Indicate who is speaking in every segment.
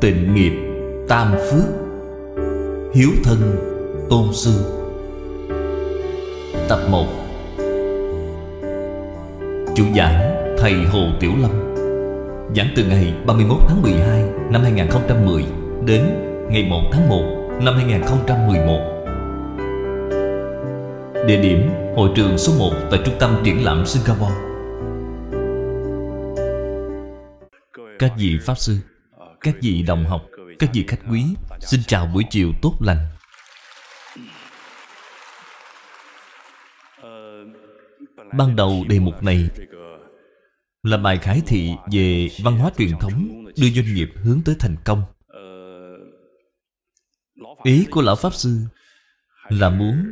Speaker 1: tịnh nghiệp tam phước hiếu thân tôn sư tập 1 chủ giảng thầy hồ tiểu lâm giảng từ ngày 31 tháng 12 năm 2010 đến ngày 1 tháng 1 năm 2011 địa điểm hội trường số 1 tại trung tâm triển lãm Singapore các vị pháp sư các vị đồng học, các vị khách quý Xin chào buổi chiều tốt lành Ban đầu đề mục này là bài khái thị về văn hóa truyền thống đưa doanh nghiệp hướng tới thành công. Ý của Lão Pháp Sư là muốn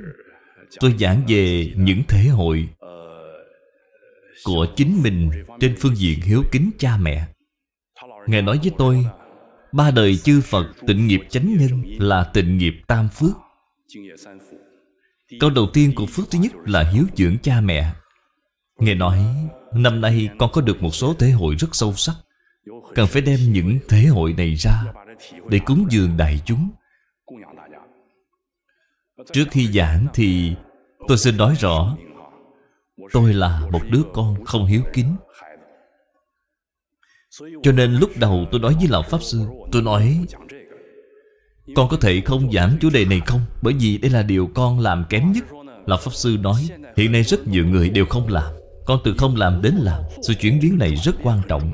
Speaker 1: tôi giảng về những thế hội của chính mình trên phương diện hiếu kính cha mẹ. Ngài nói với tôi Ba đời chư Phật tịnh nghiệp chánh nhân là tịnh nghiệp tam phước Câu đầu tiên của phước thứ nhất là hiếu dưỡng cha mẹ Nghe nói Năm nay con có được một số thế hội rất sâu sắc Cần phải đem những thế hội này ra Để cúng dường đại chúng Trước khi giảng thì Tôi xin nói rõ Tôi là một đứa con không hiếu kính cho nên lúc đầu tôi nói với Lão Pháp Sư Tôi nói Con có thể không giảng chủ đề này không Bởi vì đây là điều con làm kém nhất Lão Pháp Sư nói Hiện nay rất nhiều người đều không làm Con từ không làm đến làm Sự chuyển biến này rất quan trọng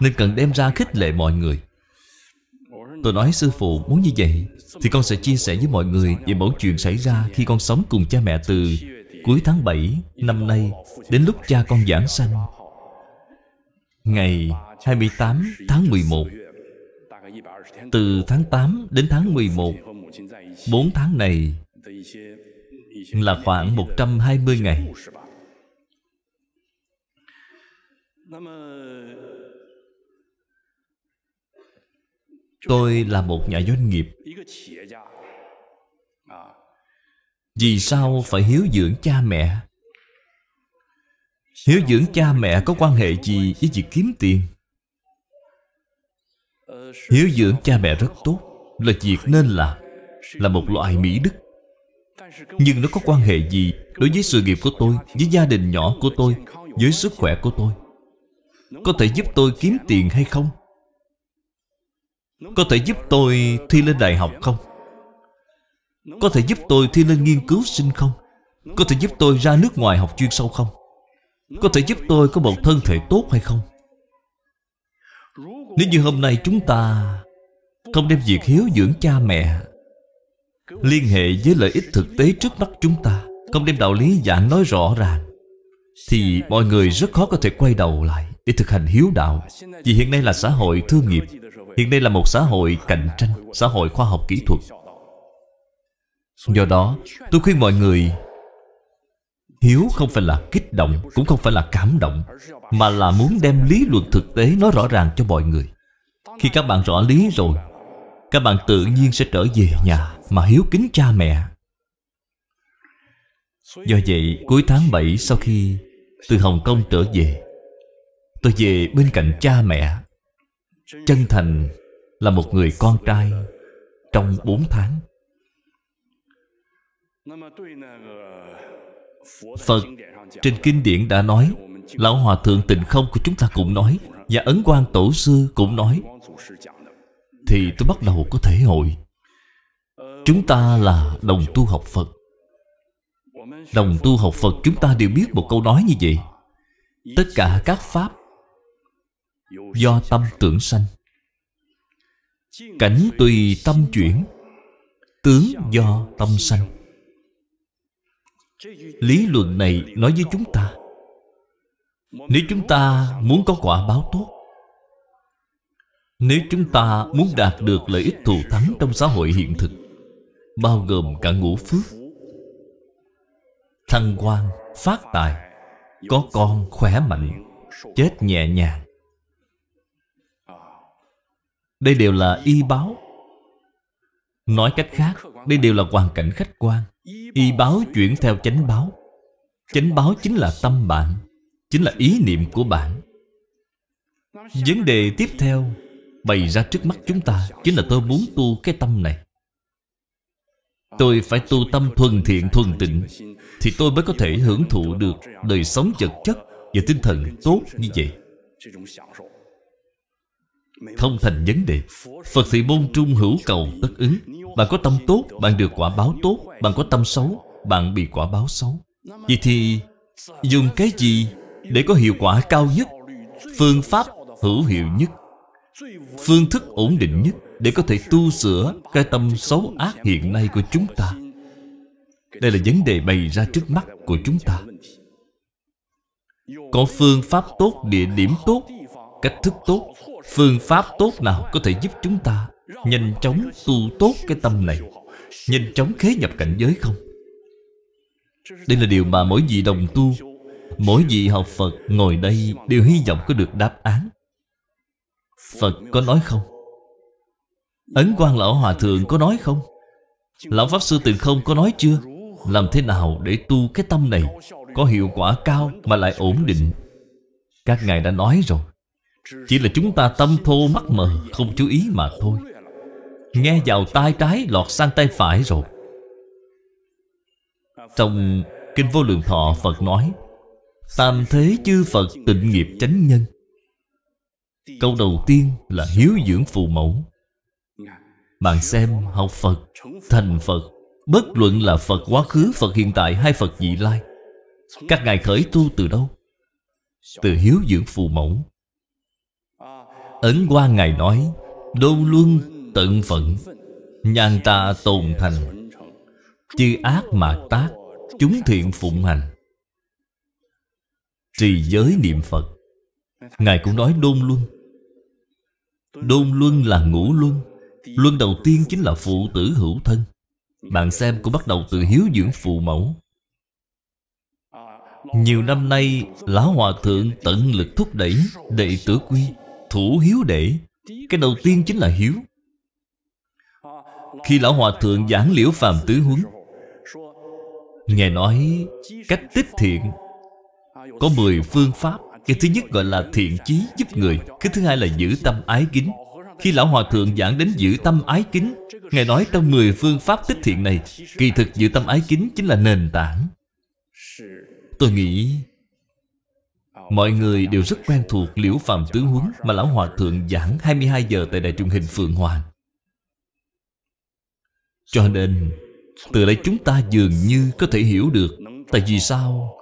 Speaker 1: Nên cần đem ra khích lệ mọi người Tôi nói sư phụ muốn như vậy Thì con sẽ chia sẻ với mọi người Về mẫu chuyện xảy ra khi con sống cùng cha mẹ từ Cuối tháng 7 năm nay Đến lúc cha con giảng sanh Ngày 28 tháng 11
Speaker 2: Từ tháng 8 đến tháng 11 4 tháng này Là khoảng 120 ngày
Speaker 1: Tôi là một nhà doanh nghiệp Vì sao phải hiếu dưỡng cha mẹ Hiếu dưỡng cha mẹ có quan hệ gì với việc kiếm tiền? Hiếu dưỡng cha mẹ rất tốt Là việc nên làm Là một loại mỹ đức Nhưng nó có quan hệ gì Đối với sự nghiệp của tôi Với gia đình nhỏ của tôi Với sức khỏe của tôi Có thể giúp tôi kiếm tiền hay không Có thể giúp tôi thi lên đại học không Có thể giúp tôi thi lên nghiên cứu sinh không Có thể giúp tôi ra nước ngoài học chuyên sâu không có thể giúp tôi có một thân thể tốt hay không? Nếu như hôm nay chúng ta Không đem việc hiếu dưỡng cha mẹ Liên hệ với lợi ích thực tế trước mắt chúng ta Không đem đạo lý giảng nói rõ ràng Thì mọi người rất khó có thể quay đầu lại Để thực hành hiếu đạo Vì hiện nay là xã hội thương nghiệp Hiện nay là một xã hội cạnh tranh Xã hội khoa học kỹ thuật Do đó tôi khuyên mọi người Hiếu không phải là kích động Cũng không phải là cảm động Mà là muốn đem lý luận thực tế Nói rõ ràng cho mọi người Khi các bạn rõ lý rồi Các bạn tự nhiên sẽ trở về nhà Mà hiếu kính cha mẹ Do vậy cuối tháng 7 sau khi Từ Hồng Kông trở về Tôi về bên cạnh cha mẹ Chân thành là một người con trai Trong 4 tháng Phật Trên kinh điển đã nói Lão Hòa Thượng Tịnh Không của chúng ta cũng nói Và Ấn quang Tổ Sư cũng nói Thì tôi bắt đầu có thể hội Chúng ta là đồng tu học Phật Đồng tu học Phật chúng ta đều biết một câu nói như vậy Tất cả các Pháp Do tâm tưởng sanh Cảnh tùy tâm chuyển Tướng do tâm sanh lý luận này nói với chúng ta nếu chúng ta muốn có quả báo tốt nếu chúng ta muốn đạt được lợi ích thù thắng trong xã hội hiện thực bao gồm cả ngũ phước thăng quan phát tài có con khỏe mạnh chết nhẹ nhàng đây đều là y báo nói cách khác đây đều là hoàn cảnh khách quan Y báo chuyển theo chánh báo Chánh báo chính là tâm bạn Chính là ý niệm của bạn Vấn đề tiếp theo Bày ra trước mắt chúng ta Chính là tôi muốn tu cái tâm này Tôi phải tu tâm thuần thiện thuần tịnh Thì tôi mới có thể hưởng thụ được Đời sống vật chất Và tinh thần tốt như vậy Không thành vấn đề Phật thị môn trung hữu cầu tất ứng bạn có tâm tốt, bạn được quả báo tốt Bạn có tâm xấu, bạn bị quả báo xấu Vậy thì dùng cái gì để có hiệu quả cao nhất Phương pháp hữu hiệu nhất Phương thức ổn định nhất Để có thể tu sửa cái tâm xấu ác hiện nay của chúng ta Đây là vấn đề bày ra trước mắt của chúng ta Có phương pháp tốt, địa điểm tốt Cách thức tốt Phương pháp tốt nào có thể giúp chúng ta Nhanh chóng tu tốt cái tâm này Nhanh chóng khế nhập cảnh giới không Đây là điều mà mỗi vị đồng tu Mỗi vị học Phật ngồi đây Đều hy vọng có được đáp án Phật có nói không Ấn quan lão hòa thượng có nói không Lão Pháp Sư Tịnh Không có nói chưa Làm thế nào để tu cái tâm này Có hiệu quả cao mà lại ổn định Các ngài đã nói rồi Chỉ là chúng ta tâm thô mắc mờ Không chú ý mà thôi Nghe vào tai trái lọt sang tay phải rồi Trong Kinh Vô Lượng Thọ Phật nói Tam thế chư Phật tịnh nghiệp chánh nhân Câu đầu tiên là hiếu dưỡng phù mẫu Bạn xem học Phật, thành Phật Bất luận là Phật quá khứ, Phật hiện tại hay Phật dị lai Các ngài khởi tu từ đâu? Từ hiếu dưỡng phù mẫu Ấn qua Ngài nói đâu luôn tận phận Nhan ta tồn thành Chư ác mà tác Chúng thiện phụng hành Trì giới niệm Phật Ngài cũng nói đôn luân Đôn luân là ngũ luân Luân đầu tiên chính là phụ tử hữu thân Bạn xem cũng bắt đầu từ hiếu dưỡng phụ mẫu Nhiều năm nay Lão Hòa Thượng tận lực thúc đẩy Đệ tử quy Thủ hiếu đệ Cái đầu tiên chính là hiếu khi Lão Hòa Thượng giảng liễu phàm tứ huấn Ngài nói cách tích thiện Có 10 phương pháp Cái thứ nhất gọi là thiện chí giúp người Cái thứ hai là giữ tâm ái kính Khi Lão Hòa Thượng giảng đến giữ tâm ái kính Ngài nói trong 10 phương pháp tích thiện này Kỳ thực giữ tâm ái kính chính là nền tảng Tôi nghĩ Mọi người đều rất quen thuộc Liễu phàm Tứ Huấn Mà Lão Hòa Thượng giảng 22 giờ tại Đài truyền hình Phượng Hoàng cho nên Từ đây chúng ta dường như có thể hiểu được Tại vì sao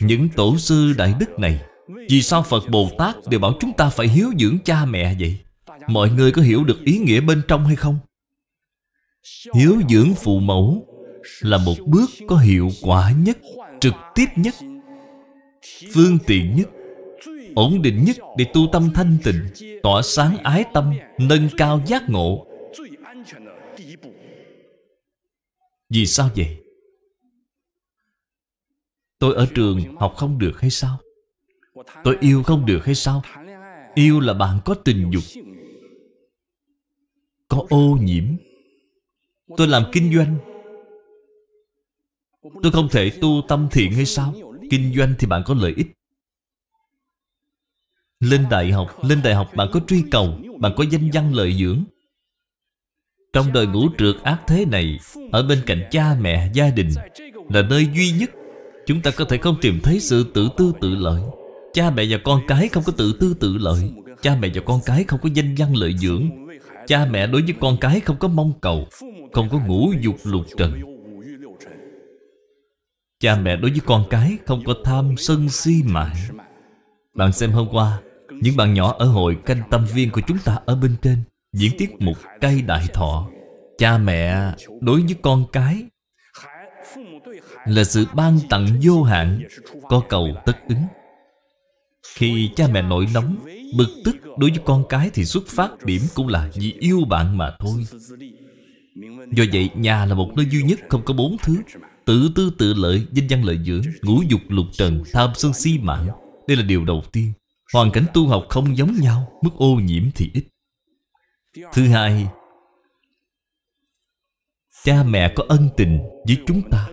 Speaker 1: Những tổ sư đại đức này Vì sao Phật Bồ Tát đều bảo chúng ta phải hiếu dưỡng cha mẹ vậy Mọi người có hiểu được ý nghĩa bên trong hay không Hiếu dưỡng phụ mẫu Là một bước có hiệu quả nhất Trực tiếp nhất Phương tiện nhất Ổn định nhất để tu tâm thanh tịnh Tỏa sáng ái tâm Nâng cao giác ngộ Vì sao vậy? Tôi ở trường học không được hay sao? Tôi yêu không được hay sao? Yêu là bạn có tình dục Có ô nhiễm Tôi làm kinh doanh Tôi không thể tu tâm thiện hay sao? Kinh doanh thì bạn có lợi ích Lên đại học Lên đại học bạn có truy cầu Bạn có danh văn lợi dưỡng trong đời ngũ trượt ác thế này Ở bên cạnh cha mẹ, gia đình Là nơi duy nhất Chúng ta có thể không tìm thấy sự tự tư tự lợi Cha mẹ và con cái không có tự tư tự lợi Cha mẹ và con cái không có danh văn lợi dưỡng Cha mẹ đối với con cái không có mong cầu Không có ngũ dục lục trần Cha mẹ đối với con cái không có tham sân si mạng Bạn xem hôm qua Những bạn nhỏ ở hội canh tâm viên của chúng ta ở bên trên Diễn tiết mục cây đại thọ Cha mẹ đối với con cái Là sự ban tặng vô hạn Có cầu tất ứng Khi cha mẹ nổi nóng Bực tức đối với con cái Thì xuất phát điểm cũng là vì yêu bạn mà thôi Do vậy nhà là một nơi duy nhất Không có bốn thứ Tự tư tự lợi, danh văn lợi dưỡng Ngũ dục lục trần, tham sân si mạng Đây là điều đầu tiên Hoàn cảnh tu học không giống nhau Mức ô nhiễm thì ít Thứ hai Cha mẹ có ân tình với chúng ta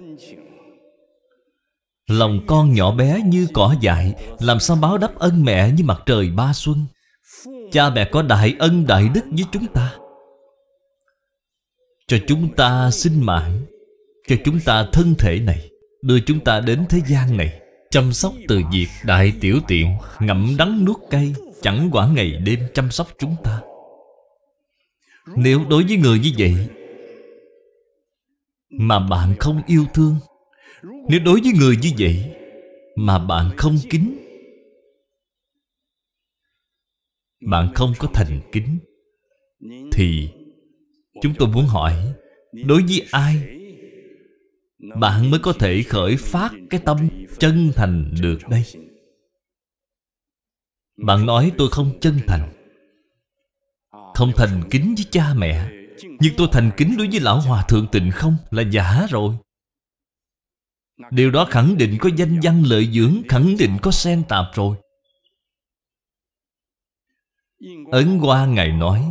Speaker 1: Lòng con nhỏ bé như cỏ dại Làm sao báo đáp ân mẹ như mặt trời ba xuân Cha mẹ có đại ân đại đức với chúng ta Cho chúng ta sinh mạng Cho chúng ta thân thể này Đưa chúng ta đến thế gian này Chăm sóc từ việc đại tiểu tiện Ngậm đắng nuốt cay Chẳng quản ngày đêm chăm sóc chúng ta nếu đối với người như vậy Mà bạn không yêu thương Nếu đối với người như vậy Mà bạn không kính Bạn không có thành kính Thì Chúng tôi muốn hỏi Đối với ai Bạn mới có thể khởi phát Cái tâm chân thành được đây Bạn nói tôi không chân thành thông thành kính với cha mẹ Nhưng tôi thành kính đối với lão hòa thượng tịnh không là giả rồi Điều đó khẳng định có danh văn lợi dưỡng Khẳng định có sen tạp rồi Ấn qua Ngài nói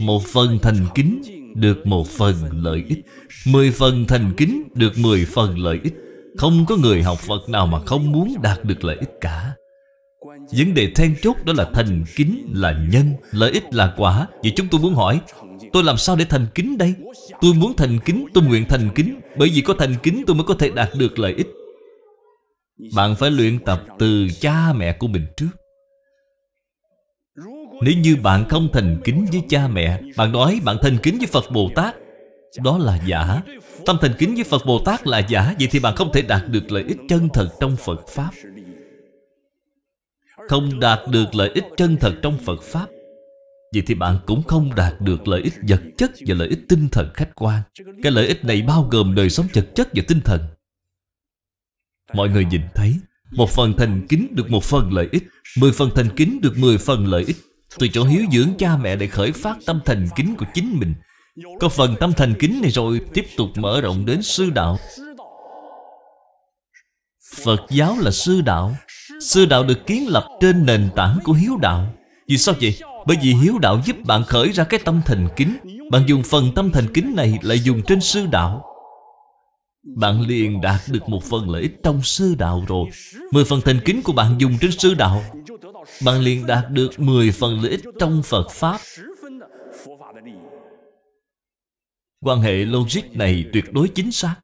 Speaker 1: Một phần thành kính được một phần lợi ích Mười phần thành kính được mười phần lợi ích Không có người học Phật nào mà không muốn đạt được lợi ích cả Vấn đề then chốt đó là thành kính là nhân Lợi ích là quả Vậy chúng tôi muốn hỏi Tôi làm sao để thành kính đây Tôi muốn thành kính tôi nguyện thành kính Bởi vì có thành kính tôi mới có thể đạt được lợi ích Bạn phải luyện tập từ cha mẹ của mình trước Nếu như bạn không thành kính với cha mẹ Bạn nói bạn thành kính với Phật Bồ Tát Đó là giả Tâm thành kính với Phật Bồ Tát là giả Vậy thì bạn không thể đạt được lợi ích chân thật trong Phật Pháp không đạt được lợi ích chân thật trong Phật Pháp Vậy thì bạn cũng không đạt được lợi ích vật chất và lợi ích tinh thần khách quan Cái lợi ích này bao gồm đời sống vật chất và tinh thần Mọi người nhìn thấy Một phần thành kính được một phần lợi ích Mười phần thành kính được mười phần lợi ích Từ chỗ hiếu dưỡng cha mẹ để khởi phát tâm thành kính của chính mình Có phần tâm thành kính này rồi Tiếp tục mở rộng đến sư đạo Phật giáo là sư đạo Sư đạo được kiến lập trên nền tảng của hiếu đạo Vì sao vậy? Bởi vì hiếu đạo giúp bạn khởi ra cái tâm thành kính Bạn dùng phần tâm thành kính này lại dùng trên sư đạo Bạn liền đạt được một phần lợi ích trong sư đạo rồi Mười phần thành kính của bạn dùng trên sư đạo Bạn liền đạt được mười phần lợi ích trong Phật Pháp Quan hệ logic này tuyệt đối chính xác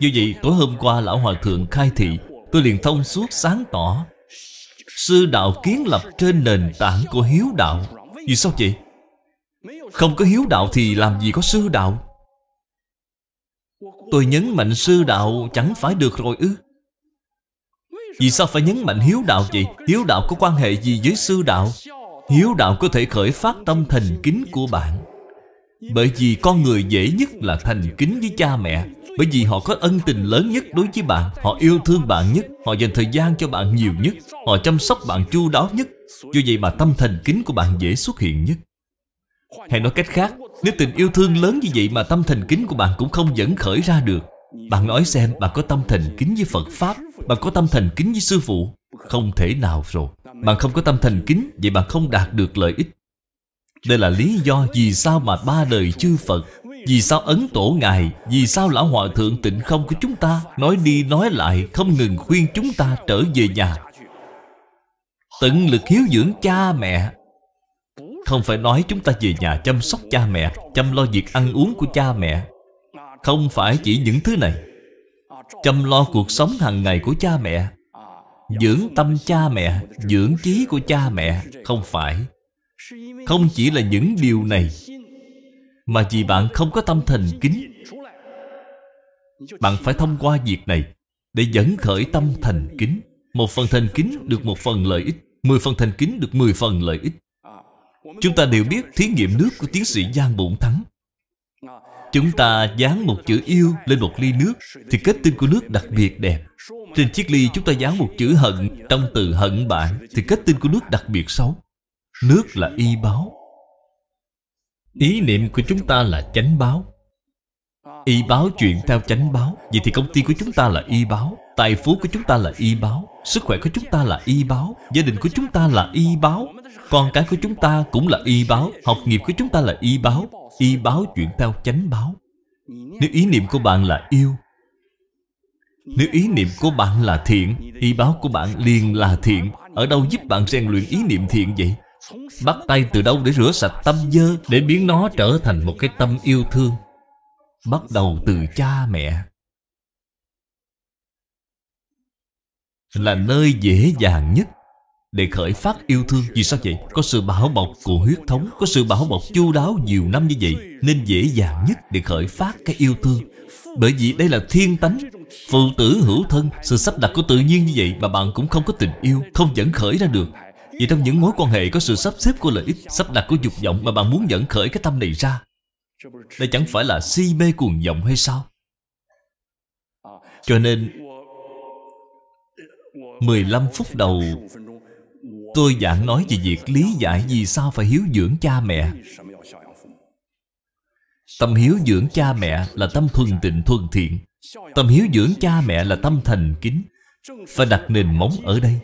Speaker 1: Như vậy tối hôm qua Lão Hòa Thượng khai thị Tôi liền thông suốt sáng tỏ Sư đạo kiến lập trên nền tảng của hiếu đạo Vì sao vậy? Không có hiếu đạo thì làm gì có sư đạo Tôi nhấn mạnh sư đạo chẳng phải được rồi ư Vì sao phải nhấn mạnh hiếu đạo vậy? Hiếu đạo có quan hệ gì với sư đạo? Hiếu đạo có thể khởi phát tâm thành kính của bạn Bởi vì con người dễ nhất là thành kính với cha mẹ bởi vì họ có ân tình lớn nhất đối với bạn Họ yêu thương bạn nhất Họ dành thời gian cho bạn nhiều nhất Họ chăm sóc bạn chu đáo nhất Do vậy mà tâm thành kính của bạn dễ xuất hiện nhất Hay nói cách khác Nếu tình yêu thương lớn như vậy mà tâm thành kính của bạn cũng không dẫn khởi ra được Bạn nói xem bạn có tâm thành kính với Phật Pháp Bạn có tâm thành kính với Sư Phụ Không thể nào rồi Bạn không có tâm thành kính Vậy bạn không đạt được lợi ích đây là lý do vì sao mà ba đời chư Phật vì sao ấn tổ ngài Vì sao lão hòa thượng tịnh không của chúng ta Nói đi nói lại Không ngừng khuyên chúng ta trở về nhà Tận lực hiếu dưỡng cha mẹ Không phải nói chúng ta về nhà chăm sóc cha mẹ Chăm lo việc ăn uống của cha mẹ Không phải chỉ những thứ này Chăm lo cuộc sống hàng ngày của cha mẹ Dưỡng tâm cha mẹ Dưỡng trí của cha mẹ Không phải Không chỉ là những điều này mà vì bạn không có tâm thành kính Bạn phải thông qua việc này Để dẫn khởi tâm thành kính Một phần thành kính được một phần lợi ích Mười phần thành kính được mười phần lợi ích Chúng ta đều biết thí nghiệm nước của tiến sĩ Giang Bổn Thắng Chúng ta dán một chữ yêu lên một ly nước Thì kết tinh của nước đặc biệt đẹp Trên chiếc ly chúng ta dán một chữ hận Trong từ hận bạn Thì kết tinh của nước đặc biệt xấu Nước là y báo Ý niệm của chúng ta là chánh báo Y báo chuyện theo chánh báo Vậy thì công ty của chúng ta là y báo Tài phú của chúng ta là y báo Sức khỏe của chúng ta là y báo Gia đình của chúng ta là y báo Con cái của chúng ta cũng là y báo Học nghiệp của chúng ta là y báo Y báo chuyện theo chánh báo Nếu ý niệm của bạn là yêu Nếu ý niệm của bạn là thiện Y báo của bạn liền là thiện Ở đâu giúp bạn rèn luyện ý niệm thiện vậy? Bắt tay từ đâu để rửa sạch tâm dơ Để biến nó trở thành một cái tâm yêu thương Bắt đầu từ cha mẹ Là nơi dễ dàng nhất Để khởi phát yêu thương Vì sao vậy? Có sự bảo bọc của huyết thống Có sự bảo bọc chu đáo nhiều năm như vậy Nên dễ dàng nhất để khởi phát cái yêu thương Bởi vì đây là thiên tánh Phụ tử hữu thân Sự sắp đặt của tự nhiên như vậy Mà bạn cũng không có tình yêu Không dẫn khởi ra được vì trong những mối quan hệ có sự sắp xếp của lợi ích Sắp đặt của dục vọng mà bạn muốn dẫn khởi cái tâm này ra Đây chẳng phải là si mê cuồng vọng hay sao Cho nên 15 phút đầu Tôi giảng nói về việc lý giải vì sao phải hiếu dưỡng cha mẹ Tâm hiếu dưỡng cha mẹ là tâm thuần tịnh thuần thiện Tâm hiếu dưỡng cha mẹ là tâm thành kính Phải đặt nền móng ở đây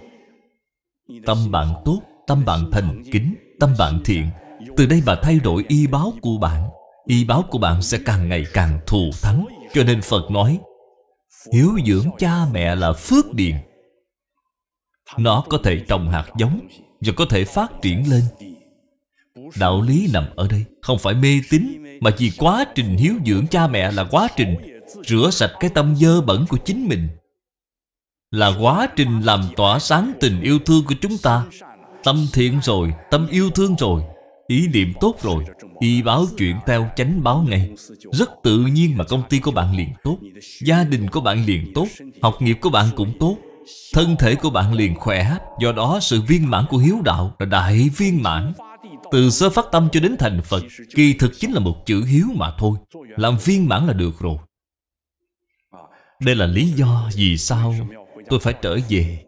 Speaker 1: Tâm bạn tốt Tâm bạn thành kính Tâm bạn thiện Từ đây mà thay đổi y báo của bạn Y báo của bạn sẽ càng ngày càng thù thắng Cho nên Phật nói Hiếu dưỡng cha mẹ là phước điền Nó có thể trồng hạt giống Và có thể phát triển lên Đạo lý nằm ở đây Không phải mê tín Mà vì quá trình hiếu dưỡng cha mẹ là quá trình Rửa sạch cái tâm dơ bẩn của chính mình là quá trình làm tỏa sáng tình yêu thương của chúng ta Tâm thiện rồi, tâm yêu thương rồi Ý niệm tốt rồi Y báo chuyện theo chánh báo ngay Rất tự nhiên mà công ty của bạn liền tốt Gia đình của bạn liền tốt Học nghiệp của bạn cũng tốt Thân thể của bạn liền khỏe Do đó sự viên mãn của hiếu đạo là đại viên mãn Từ sơ phát tâm cho đến thành Phật Kỳ thực chính là một chữ hiếu mà thôi Làm viên mãn là được rồi Đây là lý do vì sao tôi phải trở về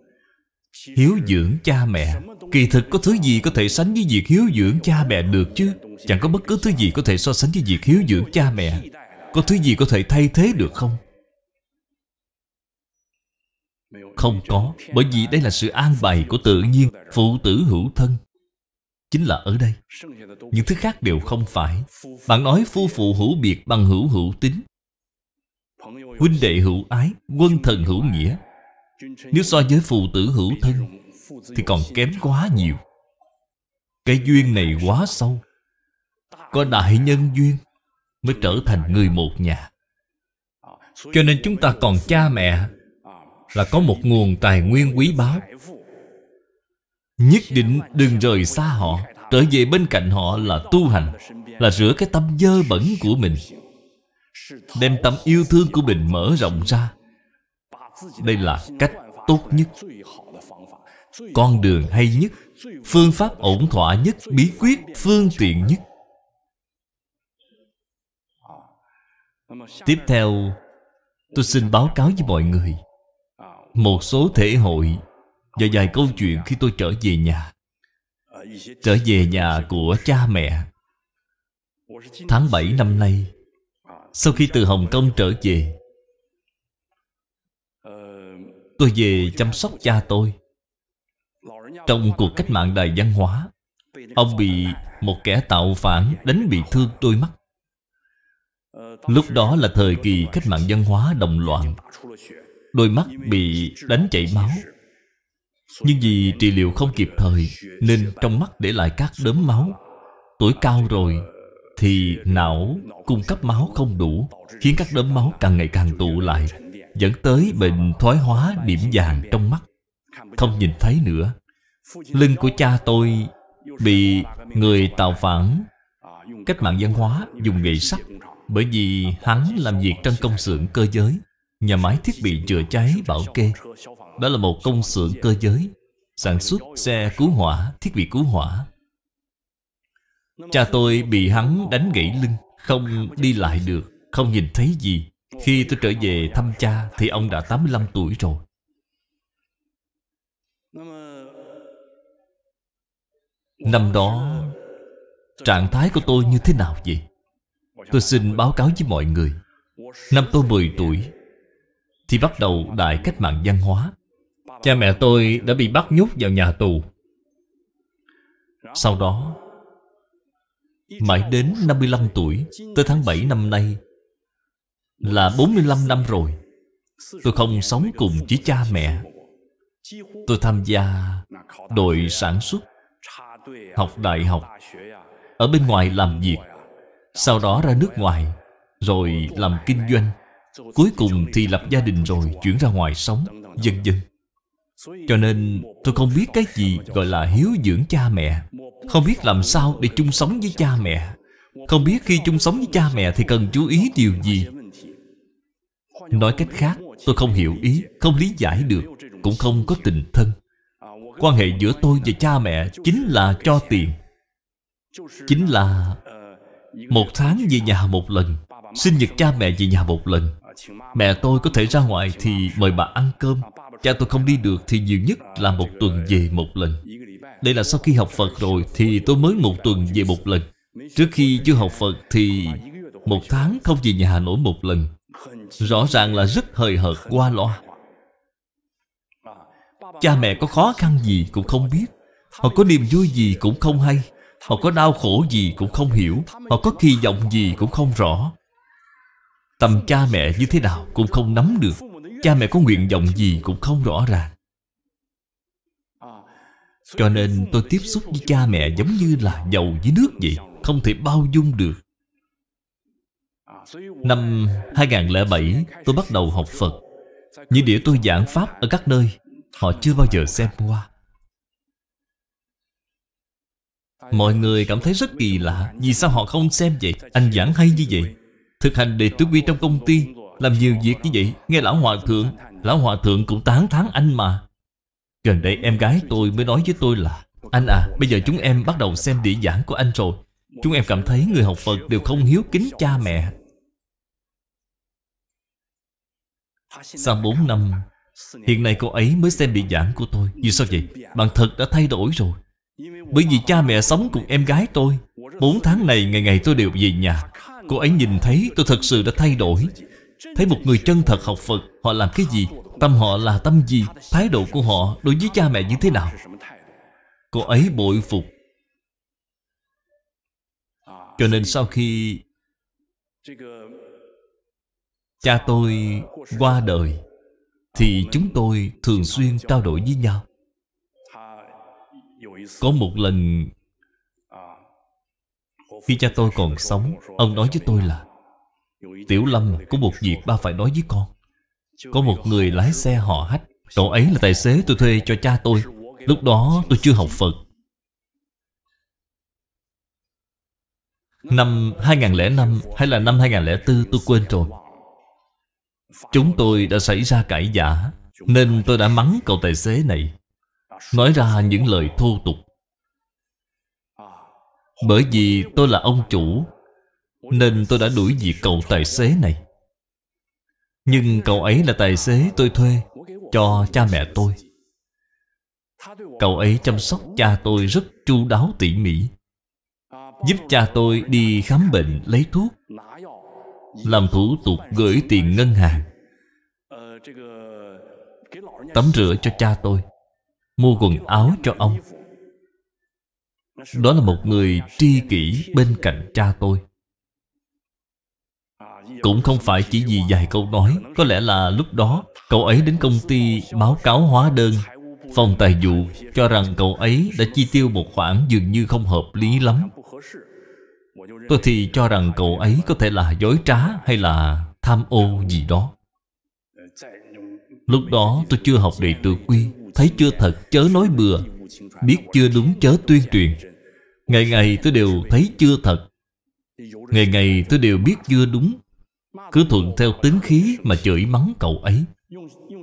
Speaker 1: Hiếu dưỡng cha mẹ Kỳ thực có thứ gì có thể sánh với việc hiếu dưỡng cha mẹ được chứ Chẳng có bất cứ thứ gì có thể so sánh với việc hiếu dưỡng cha mẹ Có thứ gì có thể thay thế được không Không có Bởi vì đây là sự an bày của tự nhiên Phụ tử hữu thân Chính là ở đây Những thứ khác đều không phải Bạn nói phu phụ hữu biệt bằng hữu hữu tính Huynh đệ hữu ái Quân thần hữu nghĩa nếu so với phụ tử hữu thân Thì còn kém quá nhiều Cái duyên này quá sâu Có đại nhân duyên Mới trở thành người một nhà Cho nên chúng ta còn cha mẹ Là có một nguồn tài nguyên quý báu Nhất định đừng rời xa họ Trở về bên cạnh họ là tu hành Là rửa cái tâm dơ bẩn của mình Đem tâm yêu thương của mình mở rộng ra đây là cách tốt nhất con đường hay nhất phương pháp ổn thỏa nhất bí quyết phương tiện nhất tiếp theo tôi xin báo cáo với mọi người một số thể hội và vài câu chuyện khi tôi trở về nhà trở về nhà của cha mẹ tháng 7 năm nay sau khi từ hồng kông trở về Tôi về chăm sóc cha tôi Trong cuộc cách mạng đài văn hóa Ông bị một kẻ tạo phản đánh bị thương đôi mắt Lúc đó là thời kỳ cách mạng văn hóa đồng loạn Đôi mắt bị đánh chảy máu Nhưng vì trị liệu không kịp thời Nên trong mắt để lại các đốm máu Tuổi cao rồi Thì não cung cấp máu không đủ Khiến các đốm máu càng ngày càng tụ lại dẫn tới bệnh thoái hóa điểm vàng trong mắt không nhìn thấy nữa lưng của cha tôi bị người tạo phản cách mạng văn hóa dùng nghệ sắt bởi vì hắn làm việc trong công xưởng cơ giới nhà máy thiết bị chữa cháy bảo kê đó là một công xưởng cơ giới sản xuất xe cứu hỏa thiết bị cứu hỏa cha tôi bị hắn đánh gãy lưng không đi lại được không nhìn thấy gì khi tôi trở về thăm cha Thì ông đã 85 tuổi rồi Năm đó Trạng thái của tôi như thế nào vậy? Tôi xin báo cáo với mọi người Năm tôi 10 tuổi Thì bắt đầu đại cách mạng văn hóa Cha mẹ tôi đã bị bắt nhốt vào nhà tù Sau đó Mãi đến 55 tuổi Tới tháng 7 năm nay là 45 năm rồi Tôi không sống cùng với cha mẹ Tôi tham gia đội sản xuất Học đại học Ở bên ngoài làm việc Sau đó ra nước ngoài Rồi làm kinh doanh Cuối cùng thì lập gia đình rồi Chuyển ra ngoài sống Dân dân Cho nên tôi không biết cái gì gọi là hiếu dưỡng cha mẹ Không biết làm sao để chung sống với cha mẹ Không biết khi chung sống với cha mẹ thì cần chú ý điều gì Nói cách khác Tôi không hiểu ý Không lý giải được Cũng không có tình thân Quan hệ giữa tôi và cha mẹ Chính là cho tiền Chính là Một tháng về nhà một lần Sinh nhật cha mẹ về nhà một lần Mẹ tôi có thể ra ngoài thì mời bà ăn cơm Cha tôi không đi được thì nhiều nhất là một tuần về một lần Đây là sau khi học Phật rồi thì tôi mới một tuần về một lần Trước khi chưa học Phật thì một tháng không về nhà nổi một lần Rõ ràng là rất hời hợt qua loa Cha mẹ có khó khăn gì cũng không biết Họ có niềm vui gì cũng không hay Họ có đau khổ gì cũng không hiểu Họ có kỳ vọng gì cũng không rõ Tầm cha mẹ như thế nào cũng không nắm được Cha mẹ có nguyện vọng gì cũng không rõ ràng Cho nên tôi tiếp xúc với cha mẹ giống như là dầu với nước vậy Không thể bao dung được Năm 2007 tôi bắt đầu học Phật như đĩa tôi giảng Pháp ở các nơi Họ chưa bao giờ xem qua Mọi người cảm thấy rất kỳ lạ Vì sao họ không xem vậy Anh giảng hay như vậy Thực hành đệ tử quy trong công ty Làm nhiều việc như vậy Nghe Lão Hòa Thượng Lão Hòa Thượng cũng tán thán anh mà Gần đây em gái tôi mới nói với tôi là Anh à, bây giờ chúng em bắt đầu xem địa giảng của anh rồi Chúng em cảm thấy người học Phật đều không hiếu kính cha mẹ Sau 4 năm Hiện nay cô ấy mới xem bị giảng của tôi Vì sao vậy? Bạn thật đã thay đổi rồi Bởi vì cha mẹ sống cùng em gái tôi 4 tháng này ngày ngày tôi đều về nhà Cô ấy nhìn thấy tôi thật sự đã thay đổi Thấy một người chân thật học Phật Họ làm cái gì? Tâm họ là tâm gì? Thái độ của họ đối với cha mẹ như thế nào? Cô ấy bội phục Cho nên sau khi Cha tôi qua đời Thì chúng tôi thường xuyên trao đổi với nhau Có một lần Khi cha tôi còn sống Ông nói với tôi là Tiểu Lâm có một việc ba phải nói với con Có một người lái xe họ hách Cậu ấy là tài xế tôi thuê cho cha tôi Lúc đó tôi chưa học Phật Năm 2005 hay là năm 2004 tôi quên rồi Chúng tôi đã xảy ra cãi giả Nên tôi đã mắng cậu tài xế này Nói ra những lời thô tục Bởi vì tôi là ông chủ Nên tôi đã đuổi việc cậu tài xế này Nhưng cậu ấy là tài xế tôi thuê Cho cha mẹ tôi Cậu ấy chăm sóc cha tôi rất chu đáo tỉ mỉ Giúp cha tôi đi khám bệnh lấy thuốc làm thủ tục gửi tiền ngân hàng tắm rửa cho cha tôi mua quần áo cho ông đó là một người tri kỷ bên cạnh cha tôi cũng không phải chỉ vì vài câu nói có lẽ là lúc đó cậu ấy đến công ty báo cáo hóa đơn phòng tài vụ cho rằng cậu ấy đã chi tiêu một khoản dường như không hợp lý lắm Tôi thì cho rằng cậu ấy có thể là dối trá hay là tham ô gì đó Lúc đó tôi chưa học đệ tự quy Thấy chưa thật chớ nói bừa Biết chưa đúng chớ tuyên truyền Ngày ngày tôi đều thấy chưa thật Ngày ngày tôi đều biết chưa đúng Cứ thuận theo tính khí mà chửi mắng cậu ấy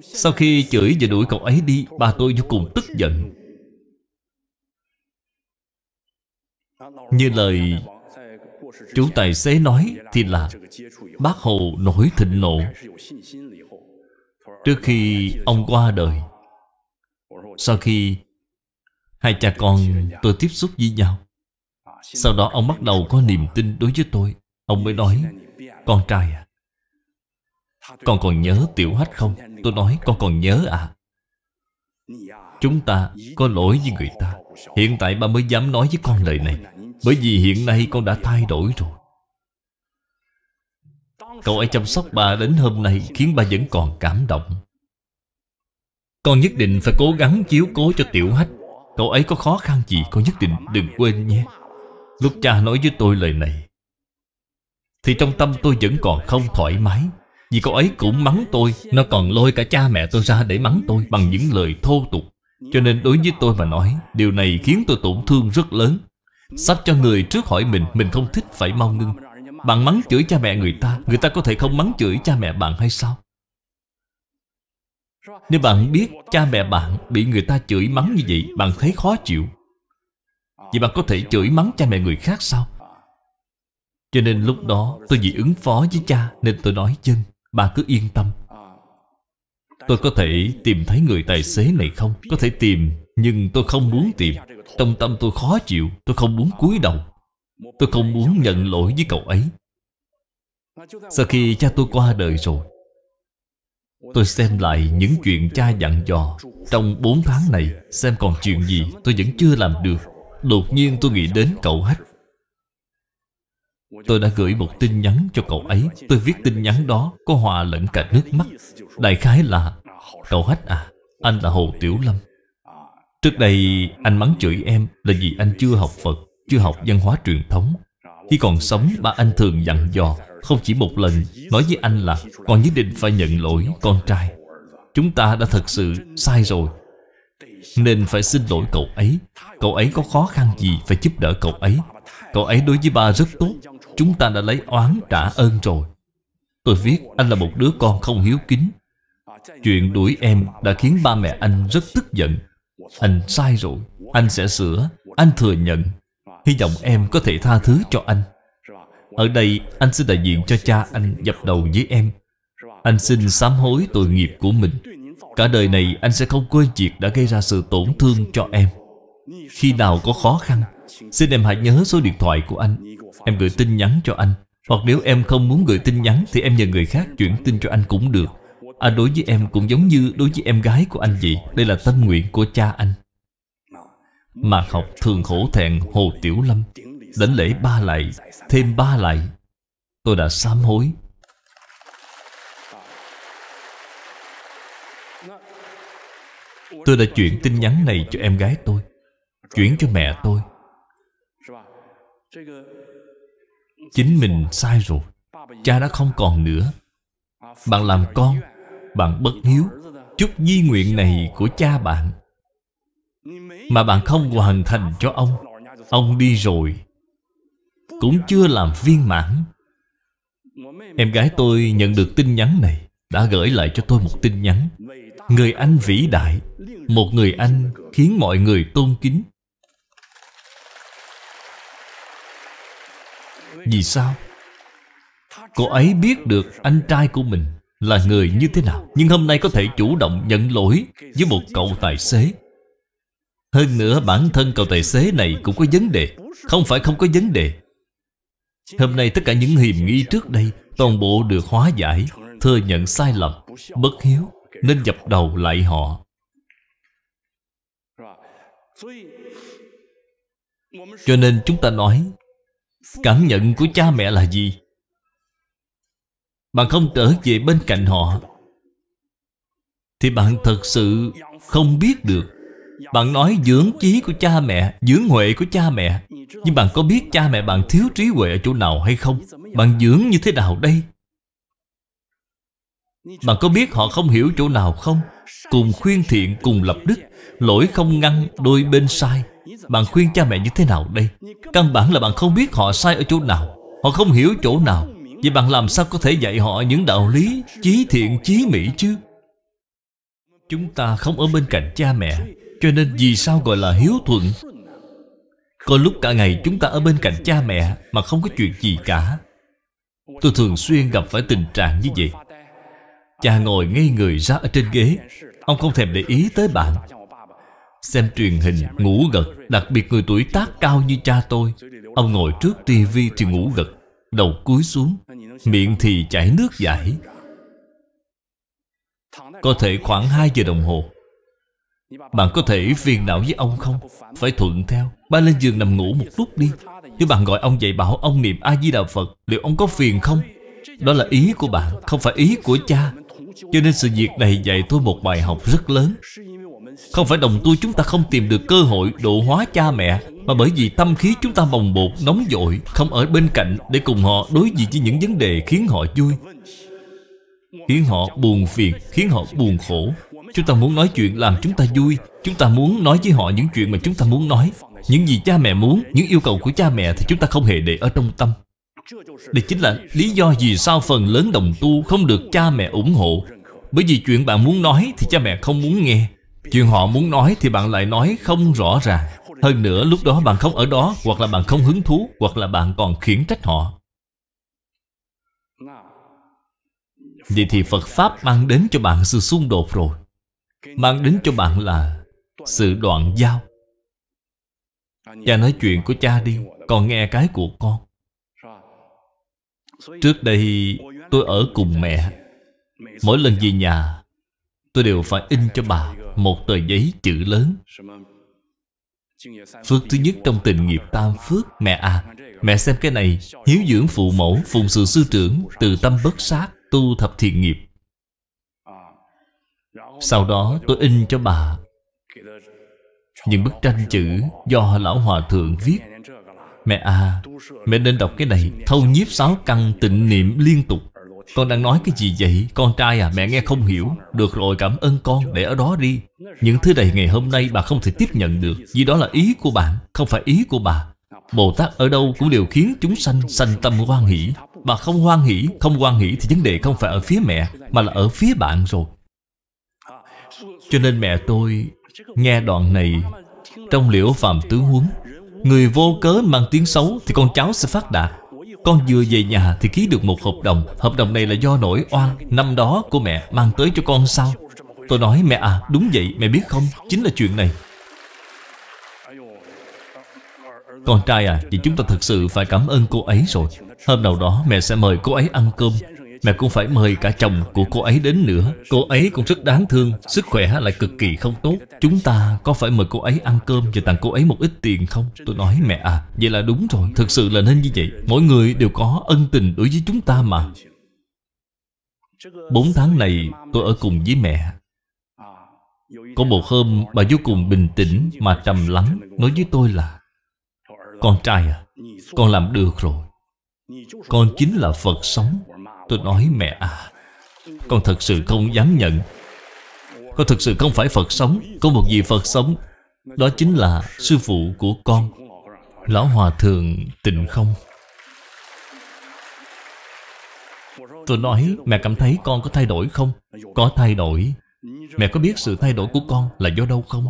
Speaker 1: Sau khi chửi và đuổi cậu ấy đi ba tôi vô cùng tức giận Như lời Chủ tài xế nói thì là Bác Hồ nổi thịnh nộ Trước khi ông qua đời Sau khi Hai cha con tôi tiếp xúc với nhau Sau đó ông bắt đầu có niềm tin đối với tôi Ông mới nói Con trai à Con còn nhớ Tiểu Hách không? Tôi nói con còn nhớ à Chúng ta có lỗi với người ta Hiện tại ba mới dám nói với con lời này bởi vì hiện nay con đã thay đổi rồi Cậu ấy chăm sóc bà đến hôm nay Khiến bà vẫn còn cảm động Con nhất định phải cố gắng chiếu cố cho tiểu hách Cậu ấy có khó khăn gì Con nhất định đừng quên nhé Lúc cha nói với tôi lời này Thì trong tâm tôi vẫn còn không thoải mái Vì cậu ấy cũng mắng tôi Nó còn lôi cả cha mẹ tôi ra để mắng tôi Bằng những lời thô tục Cho nên đối với tôi mà nói Điều này khiến tôi tổn thương rất lớn Sắp cho người trước hỏi mình Mình không thích phải mau ngưng Bạn mắng chửi cha mẹ người ta Người ta có thể không mắng chửi cha mẹ bạn hay sao Nếu bạn biết cha mẹ bạn bị người ta chửi mắng như vậy Bạn thấy khó chịu Vậy bạn có thể chửi mắng cha mẹ người khác sao Cho nên lúc đó tôi vì ứng phó với cha Nên tôi nói chân Bà cứ yên tâm Tôi có thể tìm thấy người tài xế này không Có thể tìm nhưng tôi không muốn tìm Trong tâm tôi khó chịu Tôi không muốn cúi đầu Tôi không muốn nhận lỗi với cậu ấy Sau khi cha tôi qua đời rồi Tôi xem lại những chuyện cha dặn dò Trong 4 tháng này Xem còn chuyện gì tôi vẫn chưa làm được Đột nhiên tôi nghĩ đến cậu hết Tôi đã gửi một tin nhắn cho cậu ấy Tôi viết tin nhắn đó Có hòa lẫn cả nước mắt Đại khái là Cậu hết à Anh là Hồ Tiểu Lâm Trước đây anh mắng chửi em là vì anh chưa học Phật Chưa học văn hóa truyền thống Khi còn sống ba anh thường dặn dò Không chỉ một lần nói với anh là Con nhất định phải nhận lỗi con trai Chúng ta đã thật sự sai rồi Nên phải xin lỗi cậu ấy Cậu ấy có khó khăn gì phải giúp đỡ cậu ấy Cậu ấy đối với ba rất tốt Chúng ta đã lấy oán trả ơn rồi Tôi viết anh là một đứa con không hiếu kính Chuyện đuổi em đã khiến ba mẹ anh rất tức giận anh sai rồi Anh sẽ sửa Anh thừa nhận Hy vọng em có thể tha thứ cho anh Ở đây anh xin đại diện cho cha anh dập đầu với em Anh xin sám hối tội nghiệp của mình Cả đời này anh sẽ không quên việc đã gây ra sự tổn thương cho em Khi nào có khó khăn Xin em hãy nhớ số điện thoại của anh Em gửi tin nhắn cho anh Hoặc nếu em không muốn gửi tin nhắn Thì em nhờ người khác chuyển tin cho anh cũng được anh à, đối với em cũng giống như đối với em gái của anh vậy Đây là tâm nguyện của cha anh Mà học thường khổ thẹn Hồ Tiểu Lâm Đến lễ ba lại Thêm ba lại Tôi đã sám hối Tôi đã chuyển tin nhắn này cho em gái tôi Chuyển cho mẹ tôi Chính mình sai rồi Cha đã không còn nữa Bạn làm con bạn bất hiếu Chút di nguyện này của cha bạn Mà bạn không hoàn thành cho ông Ông đi rồi Cũng chưa làm viên mãn Em gái tôi nhận được tin nhắn này Đã gửi lại cho tôi một tin nhắn Người anh vĩ đại Một người anh khiến mọi người tôn kính Vì sao? Cô ấy biết được anh trai của mình là người như thế nào Nhưng hôm nay có thể chủ động nhận lỗi Với một cậu tài xế Hơn nữa bản thân cậu tài xế này cũng có vấn đề Không phải không có vấn đề Hôm nay tất cả những hiềm nghi trước đây Toàn bộ được hóa giải Thừa nhận sai lầm Bất hiếu Nên dập đầu lại họ Cho nên chúng ta nói Cảm nhận của cha mẹ là gì? Bạn không trở về bên cạnh họ Thì bạn thật sự không biết được Bạn nói dưỡng trí của cha mẹ Dưỡng huệ của cha mẹ Nhưng bạn có biết cha mẹ bạn thiếu trí huệ ở chỗ nào hay không? Bạn dưỡng như thế nào đây? Bạn có biết họ không hiểu chỗ nào không? Cùng khuyên thiện, cùng lập đức Lỗi không ngăn, đôi bên sai Bạn khuyên cha mẹ như thế nào đây? Căn bản là bạn không biết họ sai ở chỗ nào Họ không hiểu chỗ nào Vậy bạn làm sao có thể dạy họ những đạo lý Chí thiện chí mỹ chứ Chúng ta không ở bên cạnh cha mẹ Cho nên vì sao gọi là hiếu thuận Có lúc cả ngày chúng ta ở bên cạnh cha mẹ Mà không có chuyện gì cả Tôi thường xuyên gặp phải tình trạng như vậy Cha ngồi ngay người ra ở trên ghế Ông không thèm để ý tới bạn Xem truyền hình ngủ gật Đặc biệt người tuổi tác cao như cha tôi Ông ngồi trước tivi thì ngủ gật đầu cúi xuống Miệng thì chảy nước dãi. Có thể khoảng 2 giờ đồng hồ Bạn có thể phiền não với ông không? Phải thuận theo Ba lên giường nằm ngủ một lúc đi Nếu bạn gọi ông dậy bảo ông niệm A-di-đà Phật Liệu ông có phiền không? Đó là ý của bạn, không phải ý của cha Cho nên sự việc này dạy tôi một bài học rất lớn Không phải đồng tu chúng ta không tìm được cơ hội độ hóa cha mẹ mà bởi vì tâm khí chúng ta bồng bột, nóng dội, Không ở bên cạnh để cùng họ đối diện với những vấn đề khiến họ vui Khiến họ buồn phiền, khiến họ buồn khổ Chúng ta muốn nói chuyện làm chúng ta vui Chúng ta muốn nói với họ những chuyện mà chúng ta muốn nói Những gì cha mẹ muốn, những yêu cầu của cha mẹ Thì chúng ta không hề để ở trong tâm Đây chính là lý do vì sao phần lớn đồng tu không được cha mẹ ủng hộ Bởi vì chuyện bạn muốn nói thì cha mẹ không muốn nghe Chuyện họ muốn nói thì bạn lại nói không rõ ràng hơn nữa lúc đó bạn không ở đó Hoặc là bạn không hứng thú Hoặc là bạn còn khiển trách họ Vậy thì Phật Pháp mang đến cho bạn sự xung đột rồi Mang đến cho bạn là Sự đoạn giao Cha nói chuyện của cha đi Con nghe cái của con Trước đây tôi ở cùng mẹ Mỗi lần về nhà Tôi đều phải in cho bà Một tờ giấy chữ lớn Phước thứ nhất trong tình nghiệp tam phước Mẹ à, mẹ xem cái này Hiếu dưỡng phụ mẫu, phụng sự sư trưởng Từ tâm bất sát, tu thập thiện nghiệp Sau đó tôi in cho bà Những bức tranh chữ do Lão Hòa Thượng viết Mẹ à, mẹ nên đọc cái này Thâu nhiếp sáu căn tịnh niệm liên tục con đang nói cái gì vậy Con trai à mẹ nghe không hiểu Được rồi cảm ơn con để ở đó đi Những thứ này ngày hôm nay bà không thể tiếp nhận được Vì đó là ý của bạn Không phải ý của bà Bồ Tát ở đâu cũng đều khiến chúng sanh sanh tâm hoan hỷ Bà không hoan hỷ Không hoan hỷ thì vấn đề không phải ở phía mẹ Mà là ở phía bạn rồi Cho nên mẹ tôi Nghe đoạn này Trong liễu phàm tứ huấn Người vô cớ mang tiếng xấu Thì con cháu sẽ phát đạt con vừa về nhà thì ký được một hợp đồng Hợp đồng này là do nổi oan Năm đó của mẹ mang tới cho con sao Tôi nói mẹ à đúng vậy mẹ biết không Chính là chuyện này Con trai à Thì chúng ta thật sự phải cảm ơn cô ấy rồi Hôm nào đó mẹ sẽ mời cô ấy ăn cơm Mẹ cũng phải mời cả chồng của cô ấy đến nữa Cô ấy cũng rất đáng thương Sức khỏe lại cực kỳ không tốt Chúng ta có phải mời cô ấy ăn cơm Và tặng cô ấy một ít tiền không Tôi nói mẹ à Vậy là đúng rồi Thực sự là nên như vậy Mỗi người đều có ân tình đối với chúng ta mà Bốn tháng này tôi ở cùng với mẹ Có một hôm bà vô cùng bình tĩnh mà trầm lắng Nói với tôi là Con trai à Con làm được rồi Con chính là Phật sống Tôi nói mẹ à Con thật sự không dám nhận Con thật sự không phải Phật sống Có một vị Phật sống Đó chính là sư phụ của con Lão Hòa Thượng tịnh không Tôi nói mẹ cảm thấy con có thay đổi không Có thay đổi Mẹ có biết sự thay đổi của con là do đâu không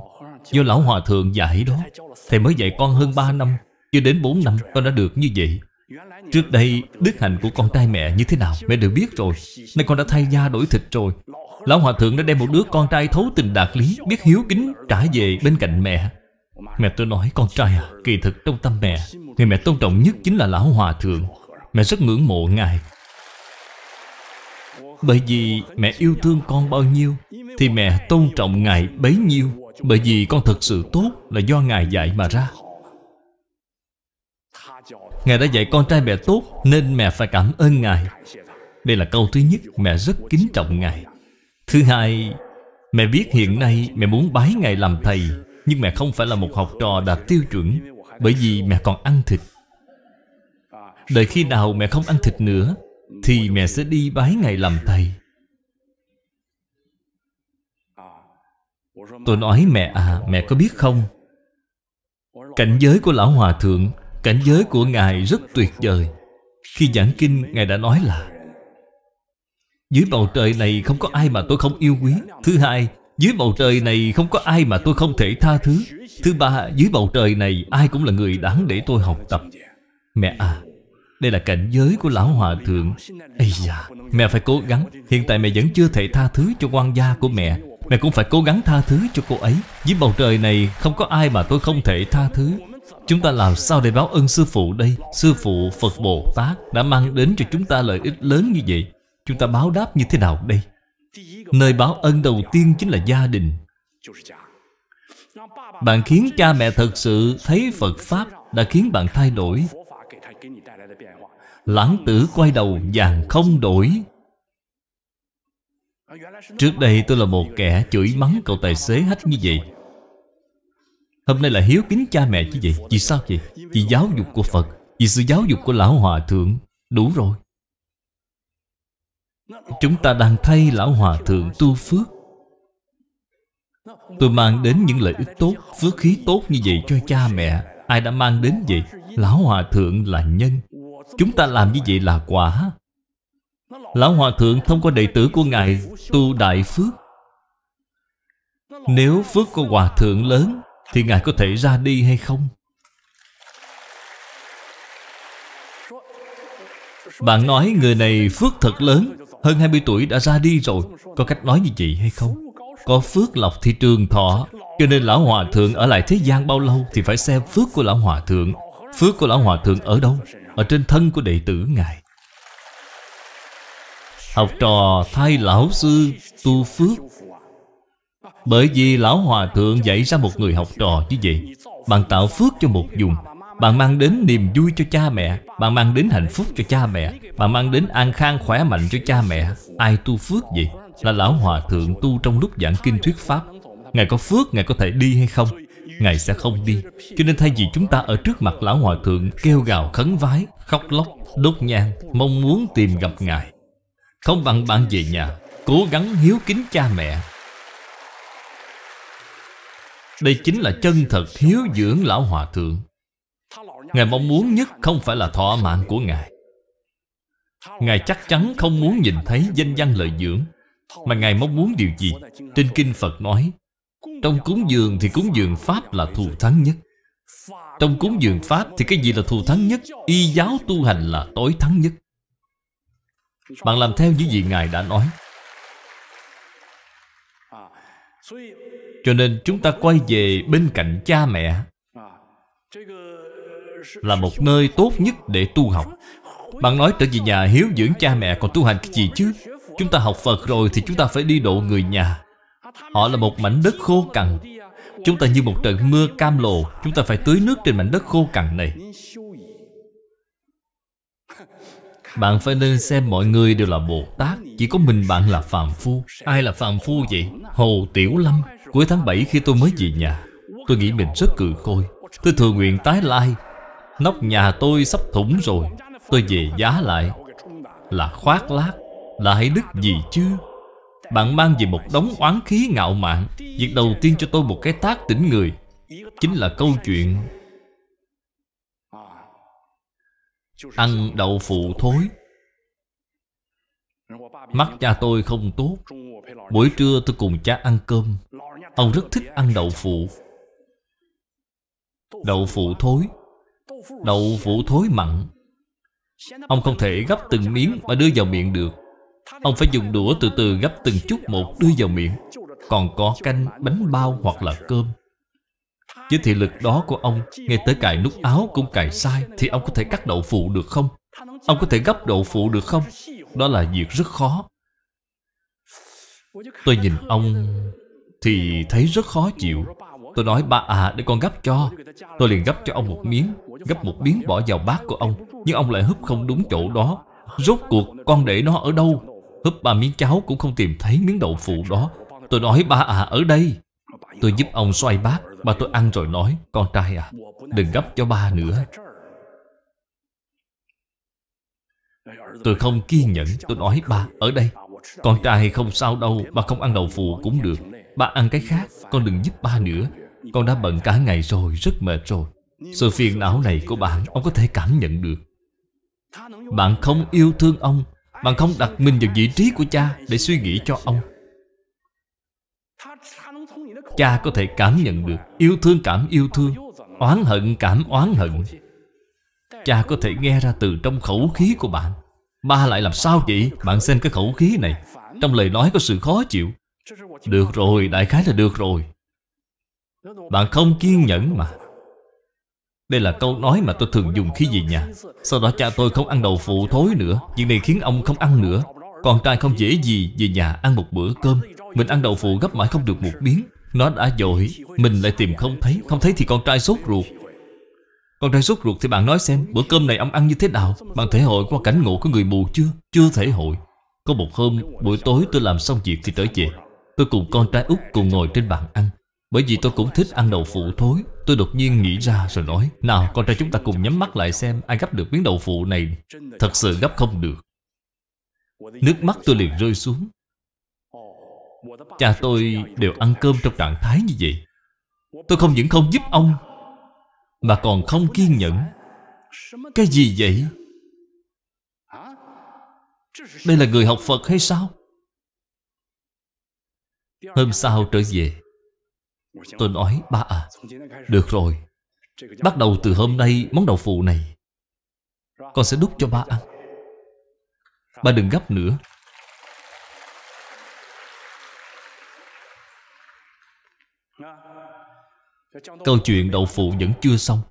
Speaker 1: Do Lão Hòa Thượng dạy đó Thầy mới dạy con hơn 3 năm Chưa đến 4 năm con đã được như vậy Trước đây đức hạnh của con trai mẹ như thế nào Mẹ đều biết rồi Nay con đã thay da đổi thịt rồi Lão Hòa Thượng đã đem một đứa con trai thấu tình đạt lý Biết hiếu kính trả về bên cạnh mẹ Mẹ tôi nói con trai à Kỳ thực trong tâm mẹ Người mẹ tôn trọng nhất chính là Lão Hòa Thượng Mẹ rất ngưỡng mộ Ngài Bởi vì mẹ yêu thương con bao nhiêu Thì mẹ tôn trọng Ngài bấy nhiêu Bởi vì con thật sự tốt Là do Ngài dạy mà ra Ngài đã dạy con trai mẹ tốt Nên mẹ phải cảm ơn Ngài Đây là câu thứ nhất Mẹ rất kính trọng Ngài Thứ hai Mẹ biết hiện nay mẹ muốn bái Ngài làm thầy Nhưng mẹ không phải là một học trò đạt tiêu chuẩn Bởi vì mẹ còn ăn thịt Đợi khi nào mẹ không ăn thịt nữa Thì mẹ sẽ đi bái Ngài làm thầy Tôi nói mẹ à Mẹ có biết không Cảnh giới của Lão Hòa Thượng Cảnh giới của Ngài rất tuyệt vời Khi giảng kinh Ngài đã nói là Dưới bầu trời này không có ai mà tôi không yêu quý Thứ hai Dưới bầu trời này không có ai mà tôi không thể tha thứ Thứ ba Dưới bầu trời này ai cũng là người đáng để tôi học tập Mẹ à Đây là cảnh giới của Lão Hòa Thượng Ây da Mẹ phải cố gắng Hiện tại mẹ vẫn chưa thể tha thứ cho quan gia của mẹ Mẹ cũng phải cố gắng tha thứ cho cô ấy Dưới bầu trời này không có ai mà tôi không thể tha thứ Chúng ta làm sao để báo ơn Sư Phụ đây? Sư Phụ Phật Bồ Tát đã mang đến cho chúng ta lợi ích lớn như vậy. Chúng ta báo đáp như thế nào đây? Nơi báo ơn đầu tiên chính là gia đình. Bạn khiến cha mẹ thật sự thấy Phật Pháp đã khiến bạn thay đổi. Lãng tử quay đầu vàng không đổi. Trước đây tôi là một kẻ chửi mắng cậu tài xế hách như vậy Hôm nay là hiếu kính cha mẹ chứ vậy Vì sao vậy? Vì giáo dục của Phật Vì sự giáo dục của Lão Hòa Thượng Đủ rồi Chúng ta đang thay Lão Hòa Thượng tu phước Tôi mang đến những lợi ích tốt Phước khí tốt như vậy cho cha mẹ Ai đã mang đến vậy? Lão Hòa Thượng là nhân Chúng ta làm như vậy là quả Lão Hòa Thượng thông qua đệ tử của Ngài Tu Đại Phước Nếu phước của Hòa Thượng lớn thì Ngài có thể ra đi hay không? Bạn nói người này phước thật lớn Hơn 20 tuổi đã ra đi rồi Có cách nói như vậy hay không? Có phước lọc thì trường thọ Cho nên Lão Hòa Thượng ở lại thế gian bao lâu Thì phải xem phước của Lão Hòa Thượng Phước của Lão Hòa Thượng ở đâu? Ở trên thân của đệ tử Ngài Học trò thay lão sư tu phước bởi vì Lão Hòa Thượng dạy ra một người học trò như vậy Bạn tạo phước cho một dùng, Bạn mang đến niềm vui cho cha mẹ Bạn mang đến hạnh phúc cho cha mẹ Bạn mang đến an khang khỏe mạnh cho cha mẹ Ai tu phước gì Là Lão Hòa Thượng tu trong lúc giảng kinh thuyết pháp Ngài có phước Ngài có thể đi hay không Ngài sẽ không đi Cho nên thay vì chúng ta ở trước mặt Lão Hòa Thượng Kêu gào khấn vái, khóc lóc, đốt nhang Mong muốn tìm gặp Ngài Không bằng bạn về nhà Cố gắng hiếu kính cha mẹ đây chính là chân thật hiếu dưỡng Lão Hòa Thượng Ngài mong muốn nhất không phải là thọ mạng của Ngài Ngài chắc chắn không muốn nhìn thấy danh văn lợi dưỡng Mà Ngài mong muốn điều gì Trên Kinh Phật nói Trong cúng dường thì cúng dường Pháp là thù thắng nhất Trong cúng dường Pháp thì cái gì là thù thắng nhất Y giáo tu hành là tối thắng nhất Bạn làm theo những gì Ngài đã nói cho nên chúng ta quay về bên cạnh cha mẹ
Speaker 2: Là một nơi
Speaker 1: tốt nhất để tu học Bạn nói trở về nhà hiếu dưỡng cha mẹ còn tu hành cái gì chứ Chúng ta học Phật rồi thì chúng ta phải đi độ người nhà Họ là một mảnh đất khô cằn Chúng ta như một trận mưa cam lồ Chúng ta phải tưới nước trên mảnh đất khô cằn này Bạn phải nên xem mọi người đều là Bồ Tát Chỉ có mình bạn là Phạm Phu Ai là Phạm Phu vậy? Hồ Tiểu Lâm Cuối tháng 7 khi tôi mới về nhà Tôi nghĩ mình rất cừ khôi Tôi thường nguyện tái lai Nóc nhà tôi sắp thủng rồi Tôi về giá lại Là khoác lác Lại đức gì chứ Bạn mang về một đống oán khí ngạo mạn Việc đầu tiên cho tôi một cái tác tỉnh người Chính là câu chuyện Ăn đậu phụ thối Mắt cha tôi không tốt Buổi trưa tôi cùng cha ăn cơm Ông rất thích ăn đậu phụ Đậu phụ thối Đậu phụ thối mặn Ông không thể gấp từng miếng mà đưa vào miệng được Ông phải dùng đũa từ từ gấp từng chút một đưa vào miệng Còn có canh, bánh bao hoặc là cơm Với thị lực đó của ông Nghe tới cài nút áo cũng cài sai Thì ông có thể cắt đậu phụ được không? Ông có thể gấp đậu phụ được không? Đó là việc rất khó Tôi nhìn ông thì thấy rất khó chịu Tôi nói ba à để con gấp cho Tôi liền gấp cho ông một miếng Gấp một miếng bỏ vào bát của ông Nhưng ông lại húp không đúng chỗ đó Rốt cuộc con để nó ở đâu Húp ba miếng cháo cũng không tìm thấy miếng đậu phụ đó Tôi nói ba à ở đây Tôi giúp ông xoay bát Ba tôi ăn rồi nói Con trai à đừng gấp cho ba nữa Tôi không kiên nhẫn Tôi nói ba ở đây Con trai không sao đâu Ba không ăn đậu phụ cũng được Ba ăn cái khác Con đừng giúp ba nữa Con đã bận cả ngày rồi Rất mệt rồi Sự phiền não này của bạn Ông có thể cảm nhận được Bạn không yêu thương ông Bạn không đặt mình vào vị trí của cha Để suy nghĩ cho ông Cha có thể cảm nhận được Yêu thương cảm yêu thương Oán hận cảm oán hận Cha có thể nghe ra từ trong khẩu khí của bạn Ba lại làm sao vậy? Bạn xem cái khẩu khí này Trong lời nói có sự khó chịu được rồi, đại khái là được rồi Bạn không kiên nhẫn mà Đây là câu nói mà tôi thường dùng khi về nhà Sau đó cha tôi không ăn đậu phụ thối nữa Chuyện này khiến ông không ăn nữa Con trai không dễ gì về nhà ăn một bữa cơm Mình ăn đậu phụ gấp mãi không được một miếng Nó đã dội Mình lại tìm không thấy Không thấy thì con trai sốt ruột con trai sốt ruột thì bạn nói xem Bữa cơm này ông ăn như thế nào Bạn thể hội qua cảnh ngộ của người mù chưa Chưa thể hội Có một hôm buổi tối tôi làm xong việc thì trở về Tôi cùng con trai út cùng ngồi trên bàn ăn Bởi vì tôi cũng thích ăn đậu phụ thối Tôi đột nhiên nghĩ ra rồi nói Nào con trai chúng ta cùng nhắm mắt lại xem Ai gấp được miếng đậu phụ này Thật sự gấp không được Nước mắt tôi liền rơi xuống Cha tôi đều ăn cơm trong trạng thái như vậy Tôi không những không giúp ông Mà còn không kiên nhẫn Cái gì vậy? Đây là người học Phật hay sao? Hôm sau trở về Tôi nói ba à Được rồi Bắt đầu từ hôm nay món đậu phụ này Con sẽ đút cho ba ăn Ba đừng gấp nữa Câu chuyện đậu phụ vẫn chưa xong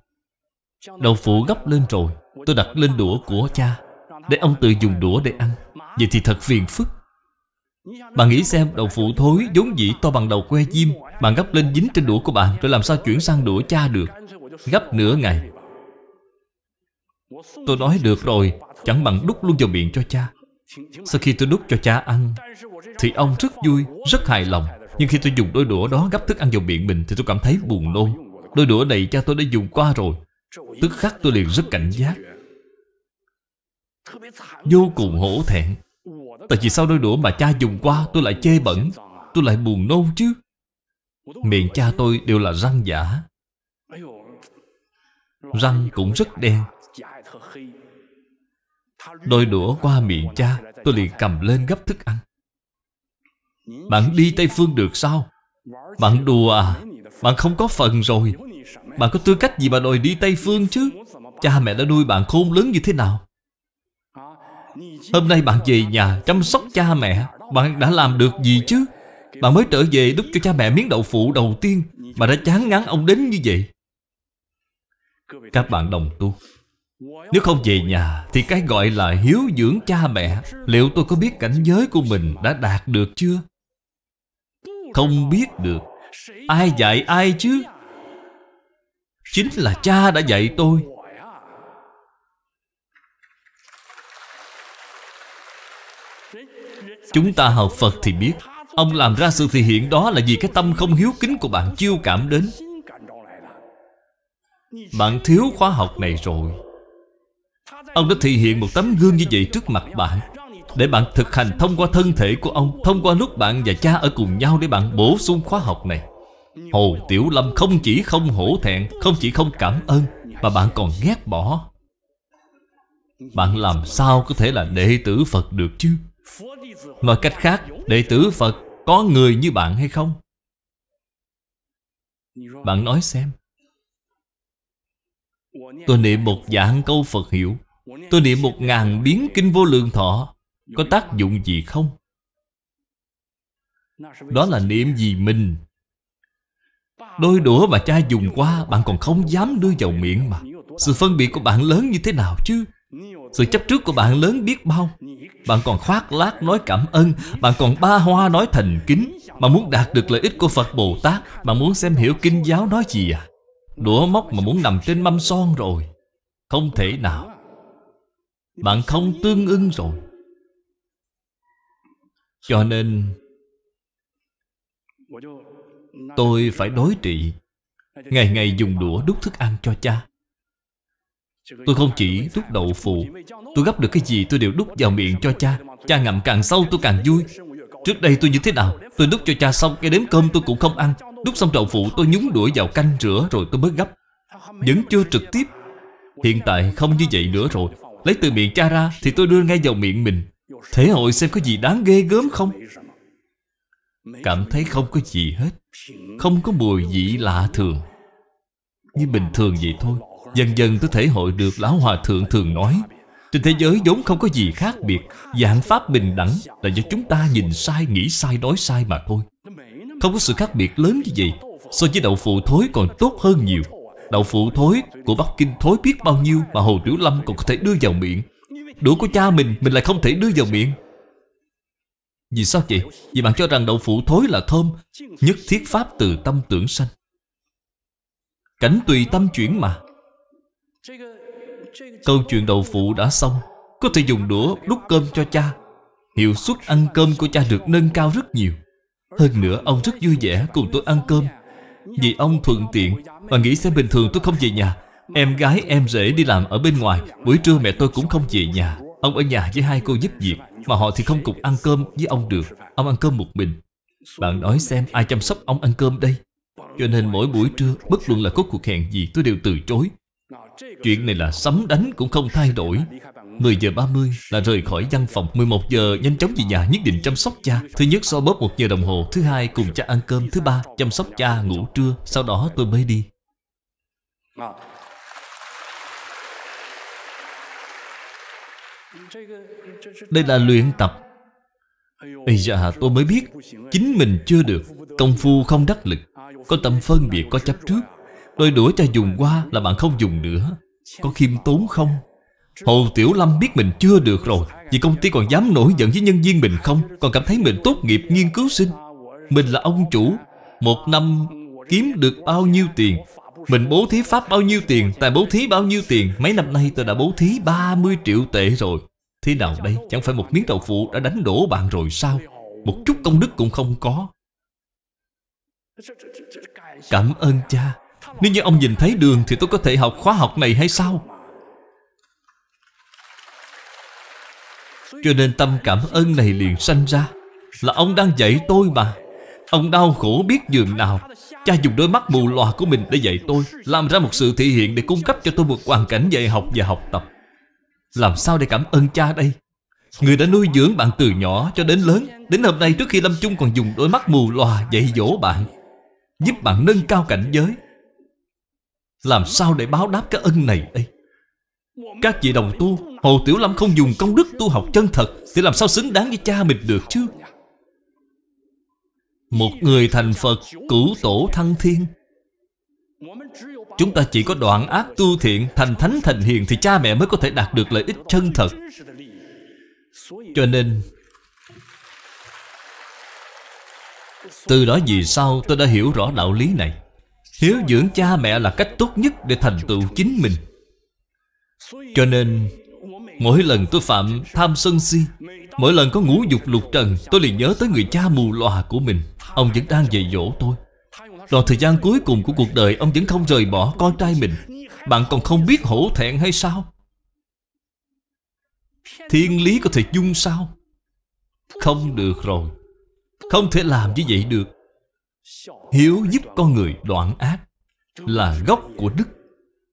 Speaker 1: Đậu phụ gấp lên rồi Tôi đặt lên đũa của cha Để ông tự dùng đũa để ăn Vậy thì thật phiền phức bạn nghĩ xem đậu phụ thối giống dĩ to bằng đầu que diêm Bạn gấp lên dính trên đũa của bạn Rồi làm sao chuyển sang đũa cha được Gấp nửa ngày Tôi nói được rồi Chẳng bằng đút luôn vào miệng cho cha Sau khi tôi đút cho cha ăn Thì ông rất vui, rất hài lòng Nhưng khi tôi dùng đôi đũa đó gấp thức ăn vào miệng mình Thì tôi cảm thấy buồn nôn Đôi đũa này cha tôi đã dùng qua rồi Tức khắc tôi liền rất cảnh giác Vô cùng hổ thẹn Tại vì sao đôi đũa mà cha dùng qua tôi lại chê bẩn Tôi lại buồn nôn chứ Miệng cha tôi đều là răng giả
Speaker 2: Răng cũng rất đen
Speaker 1: Đôi đũa qua miệng cha Tôi liền cầm lên gấp thức ăn Bạn đi Tây Phương được sao Bạn đùa à Bạn không có phần rồi Bạn có tư cách gì mà đòi đi Tây Phương chứ Cha mẹ đã nuôi bạn khôn lớn như thế nào Hôm nay bạn về nhà chăm sóc cha mẹ Bạn đã làm được gì chứ Bạn mới trở về đút cho cha mẹ miếng đậu phụ đầu tiên Mà đã chán ngán ông đến như vậy Các bạn đồng tu Nếu không về nhà Thì cái gọi là hiếu dưỡng cha mẹ Liệu tôi có biết cảnh giới của mình đã đạt được chưa Không biết được Ai dạy ai chứ Chính là cha đã dạy tôi Chúng ta học Phật thì biết Ông làm ra sự thể hiện đó là vì cái tâm không hiếu kính của bạn chiêu cảm đến Bạn thiếu khóa học này rồi Ông đã thể hiện một tấm gương như vậy trước mặt bạn Để bạn thực hành thông qua thân thể của ông Thông qua lúc bạn và cha ở cùng nhau để bạn bổ sung khóa học này Hồ Tiểu Lâm không chỉ không hổ thẹn Không chỉ không cảm ơn Mà bạn còn ghét bỏ Bạn làm sao có thể là đệ tử Phật được chứ Nói cách khác, đệ tử Phật có người như bạn hay không? Bạn nói xem Tôi niệm một dạng câu Phật hiểu Tôi niệm một ngàn biến kinh vô lượng thọ Có tác dụng gì không? Đó là niệm gì mình Đôi đũa mà cha dùng qua Bạn còn không dám đưa vào miệng mà Sự phân biệt của bạn lớn như thế nào chứ sự chấp trước của bạn lớn biết bao Bạn còn khoác lác nói cảm ơn Bạn còn ba hoa nói thành kính mà muốn đạt được lợi ích của Phật Bồ Tát Bạn muốn xem hiểu kinh giáo nói gì à Đũa móc mà muốn nằm trên mâm son rồi Không thể nào Bạn không tương ưng rồi Cho nên
Speaker 2: Tôi phải đối trị
Speaker 1: Ngày ngày dùng đũa đút thức ăn cho cha
Speaker 2: Tôi không chỉ
Speaker 1: đút đậu phụ Tôi gấp được cái gì tôi đều đút vào miệng cho cha Cha ngậm càng sâu tôi càng vui Trước đây tôi như thế nào Tôi đút cho cha xong cái đếm cơm tôi cũng không ăn Đút xong đậu phụ tôi nhúng đuổi vào canh rửa rồi tôi mới gấp Vẫn chưa trực tiếp Hiện tại không như vậy nữa rồi Lấy từ miệng cha ra thì tôi đưa ngay vào miệng mình Thế hội xem có gì đáng ghê gớm không Cảm thấy không có gì hết Không có mùi vị lạ thường Như bình thường vậy thôi Dần dần tôi thể hội được Lão Hòa Thượng thường nói Trên thế giới vốn không có gì khác biệt Dạng Pháp bình đẳng là do chúng ta nhìn sai, nghĩ sai, nói sai mà thôi Không có sự khác biệt lớn như vậy So với đậu phụ thối còn tốt hơn nhiều Đậu phụ thối của Bắc Kinh thối biết bao nhiêu Mà Hồ Tiểu Lâm còn có thể đưa vào miệng Đũa của cha mình, mình lại không thể đưa vào miệng Vì sao vậy? Vì bạn cho rằng đậu phụ thối là thơm Nhất thiết pháp từ tâm tưởng sanh Cảnh tùy tâm chuyển mà Câu chuyện đầu phụ đã xong Có thể dùng đũa đút cơm cho cha Hiệu suất ăn cơm của cha được nâng cao rất nhiều Hơn nữa ông rất vui vẻ cùng tôi ăn cơm Vì ông thuận tiện Và nghĩ xem bình thường tôi không về nhà Em gái em rể đi làm ở bên ngoài Buổi trưa mẹ tôi cũng không về nhà Ông ở nhà với hai cô giúp việc Mà họ thì không cùng ăn cơm với ông được Ông ăn cơm một mình Bạn nói xem ai chăm sóc ông ăn cơm đây Cho nên mỗi buổi trưa Bất luận là có cuộc hẹn gì tôi đều từ chối Chuyện này là sấm đánh cũng không thay đổi 10 giờ 30 là rời khỏi văn phòng 11 giờ nhanh chóng về nhà nhất định chăm sóc cha Thứ nhất so bóp một giờ đồng hồ Thứ hai cùng cha ăn cơm Thứ ba chăm sóc cha ngủ trưa Sau đó tôi mới đi Đây là luyện tập Ây dạ tôi mới biết Chính mình chưa được Công phu không đắc lực Có tâm phân biệt có chấp trước Đôi đũa cho dùng qua là bạn không dùng nữa Có khiêm tốn không? Hồ Tiểu Lâm biết mình chưa được rồi Vì công ty còn dám nổi giận với nhân viên mình không Còn cảm thấy mình tốt nghiệp nghiên cứu sinh Mình là ông chủ Một năm kiếm được bao nhiêu tiền Mình bố thí pháp bao nhiêu tiền Tài bố thí bao nhiêu tiền Mấy năm nay tôi đã bố thí 30 triệu tệ rồi Thế nào đây Chẳng phải một miếng đậu phụ đã đánh đổ bạn rồi sao Một chút công đức cũng không có Cảm ơn cha nếu như ông nhìn thấy đường Thì tôi có thể học khóa học này hay sao Cho nên tâm cảm ơn này liền sanh ra Là ông đang dạy tôi mà Ông đau khổ biết giường nào Cha dùng đôi mắt mù loà của mình để dạy tôi Làm ra một sự thể hiện để cung cấp cho tôi một hoàn cảnh dạy học và học tập Làm sao để cảm ơn cha đây Người đã nuôi dưỡng bạn từ nhỏ cho đến lớn Đến hôm nay trước khi Lâm Chung còn dùng đôi mắt mù loà dạy dỗ bạn Giúp bạn nâng cao cảnh giới làm sao để báo đáp cái ân này đây Các vị đồng tu Hồ Tiểu Lâm không dùng công đức tu học chân thật Thì làm sao xứng đáng với cha mình được chứ Một người thành Phật cửu tổ thăng thiên Chúng ta chỉ có đoạn ác tu thiện Thành thánh thành hiền Thì cha mẹ mới có thể đạt được lợi ích chân thật Cho nên Từ đó vì sao tôi đã hiểu rõ đạo lý này Hiếu dưỡng cha mẹ là cách tốt nhất để thành tựu chính mình Cho nên Mỗi lần tôi phạm tham sân si Mỗi lần có ngũ dục lục trần Tôi liền nhớ tới người cha mù lòa của mình Ông vẫn đang dạy dỗ tôi Đoạn thời gian cuối cùng của cuộc đời Ông vẫn không rời bỏ con trai mình Bạn còn không biết hổ thẹn hay sao Thiên lý có thể dung sao Không được rồi Không thể làm như vậy được Hiếu giúp con người đoạn ác Là gốc của đức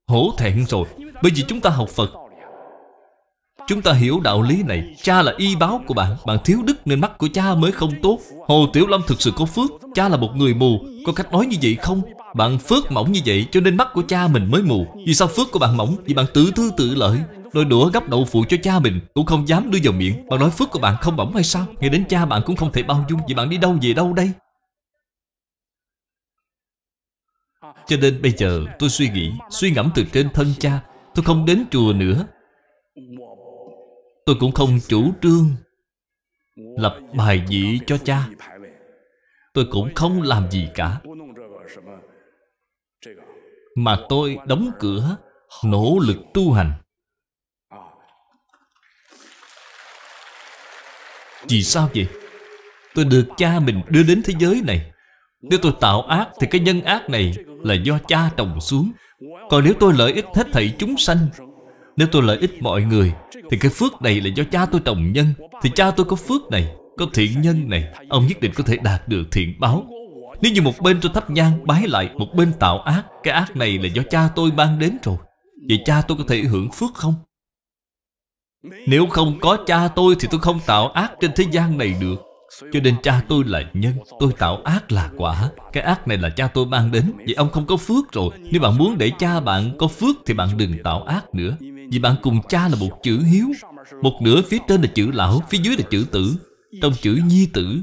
Speaker 1: Hổ thẹn rồi Bởi vì chúng ta học Phật Chúng ta hiểu đạo lý này Cha là y báo của bạn Bạn thiếu đức nên mắt của cha mới không tốt Hồ Tiểu Lâm thực sự có phước Cha là một người mù Có cách nói như vậy không? Bạn phước mỏng như vậy cho nên mắt của cha mình mới mù Vì sao phước của bạn mỏng? Vì bạn tự tư tự lợi đôi đũa gấp đậu phụ cho cha mình Cũng không dám đưa vào miệng Bạn nói phước của bạn không mỏng hay sao? Nghe đến cha bạn cũng không thể bao dung Vì bạn đi đâu về đâu đây? Cho nên bây giờ tôi suy nghĩ Suy ngẫm từ trên thân cha Tôi không đến chùa nữa Tôi cũng không chủ trương Lập bài vị cho cha Tôi cũng không làm gì cả Mà tôi đóng cửa Nỗ lực tu hành Vì sao vậy? Tôi được cha mình đưa đến thế giới này Nếu tôi tạo ác Thì cái nhân ác này là do cha trồng xuống Còn nếu tôi lợi ích hết thảy chúng sanh Nếu tôi lợi ích mọi người Thì cái phước này là do cha tôi trồng nhân Thì cha tôi có phước này Có thiện nhân này Ông nhất định có thể đạt được thiện báo Nếu như một bên tôi thắp nhang bái lại Một bên tạo ác Cái ác này là do cha tôi mang đến rồi Vậy cha tôi có thể hưởng phước không? Nếu không có cha tôi thì tôi không tạo ác trên thế gian này được cho nên cha tôi là nhân Tôi tạo ác là quả Cái ác này là cha tôi mang đến Vậy ông không có phước rồi Nếu bạn muốn để cha bạn có phước Thì bạn đừng tạo ác nữa Vì bạn cùng cha là một chữ hiếu Một nửa phía trên là chữ lão Phía dưới là chữ tử Trong chữ nhi tử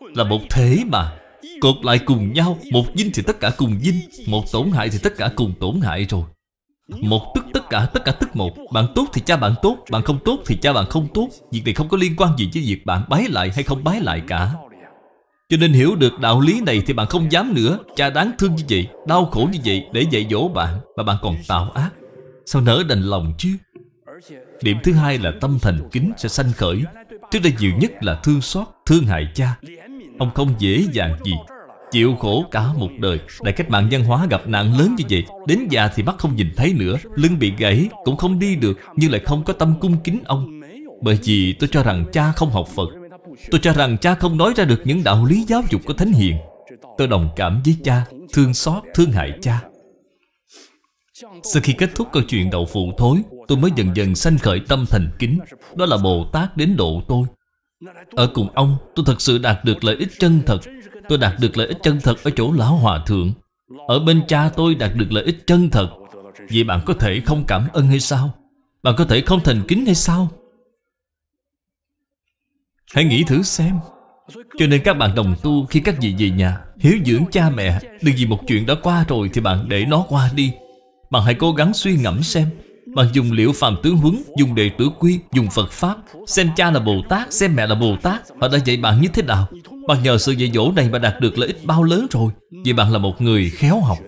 Speaker 1: Là một thế mà Cột lại cùng nhau Một dinh thì tất cả cùng dinh Một tổn hại thì tất cả cùng tổn hại rồi một tức tất cả tất cả tức một Bạn tốt thì cha bạn tốt Bạn không tốt thì cha bạn không tốt Việc này không có liên quan gì với việc bạn bái lại hay không bái lại cả Cho nên hiểu được đạo lý này thì bạn không dám nữa Cha đáng thương như vậy Đau khổ như vậy để dạy dỗ bạn Mà bạn còn tạo ác Sao nỡ đành lòng chứ Điểm thứ hai là tâm thành kính sẽ sanh khởi Trước đây nhiều nhất là thương xót, thương hại cha Ông không dễ dàng gì Chịu khổ cả một đời Đại cách mạng văn hóa gặp nạn lớn như vậy Đến già thì mắt không nhìn thấy nữa Lưng bị gãy cũng không đi được Nhưng lại không có tâm cung kính ông Bởi vì tôi cho rằng cha không học Phật Tôi cho rằng cha không nói ra được những đạo lý giáo dục của Thánh Hiền Tôi đồng cảm với cha Thương xót, thương hại cha Sau khi kết thúc câu chuyện đậu phụ thối Tôi mới dần dần sanh khởi tâm thành kính Đó là Bồ Tát đến độ tôi ở cùng ông tôi thật sự đạt được lợi ích chân thật Tôi đạt được lợi ích chân thật ở chỗ Lão Hòa Thượng Ở bên cha tôi đạt được lợi ích chân thật Vậy bạn có thể không cảm ơn hay sao? Bạn có thể không thành kính hay sao? Hãy nghĩ thử xem Cho nên các bạn đồng tu khi các vị về nhà Hiếu dưỡng cha mẹ Đừng vì một chuyện đã qua rồi thì bạn để nó qua đi Bạn hãy cố gắng suy ngẫm xem bạn dùng liệu phàm tướng huấn Dùng đệ tử quy Dùng Phật Pháp Xem cha là Bồ Tát Xem mẹ là Bồ Tát Họ đã dạy bạn như thế nào Bạn nhờ sự dạy dỗ này mà đạt được lợi ích bao lớn rồi Vì bạn là một người khéo học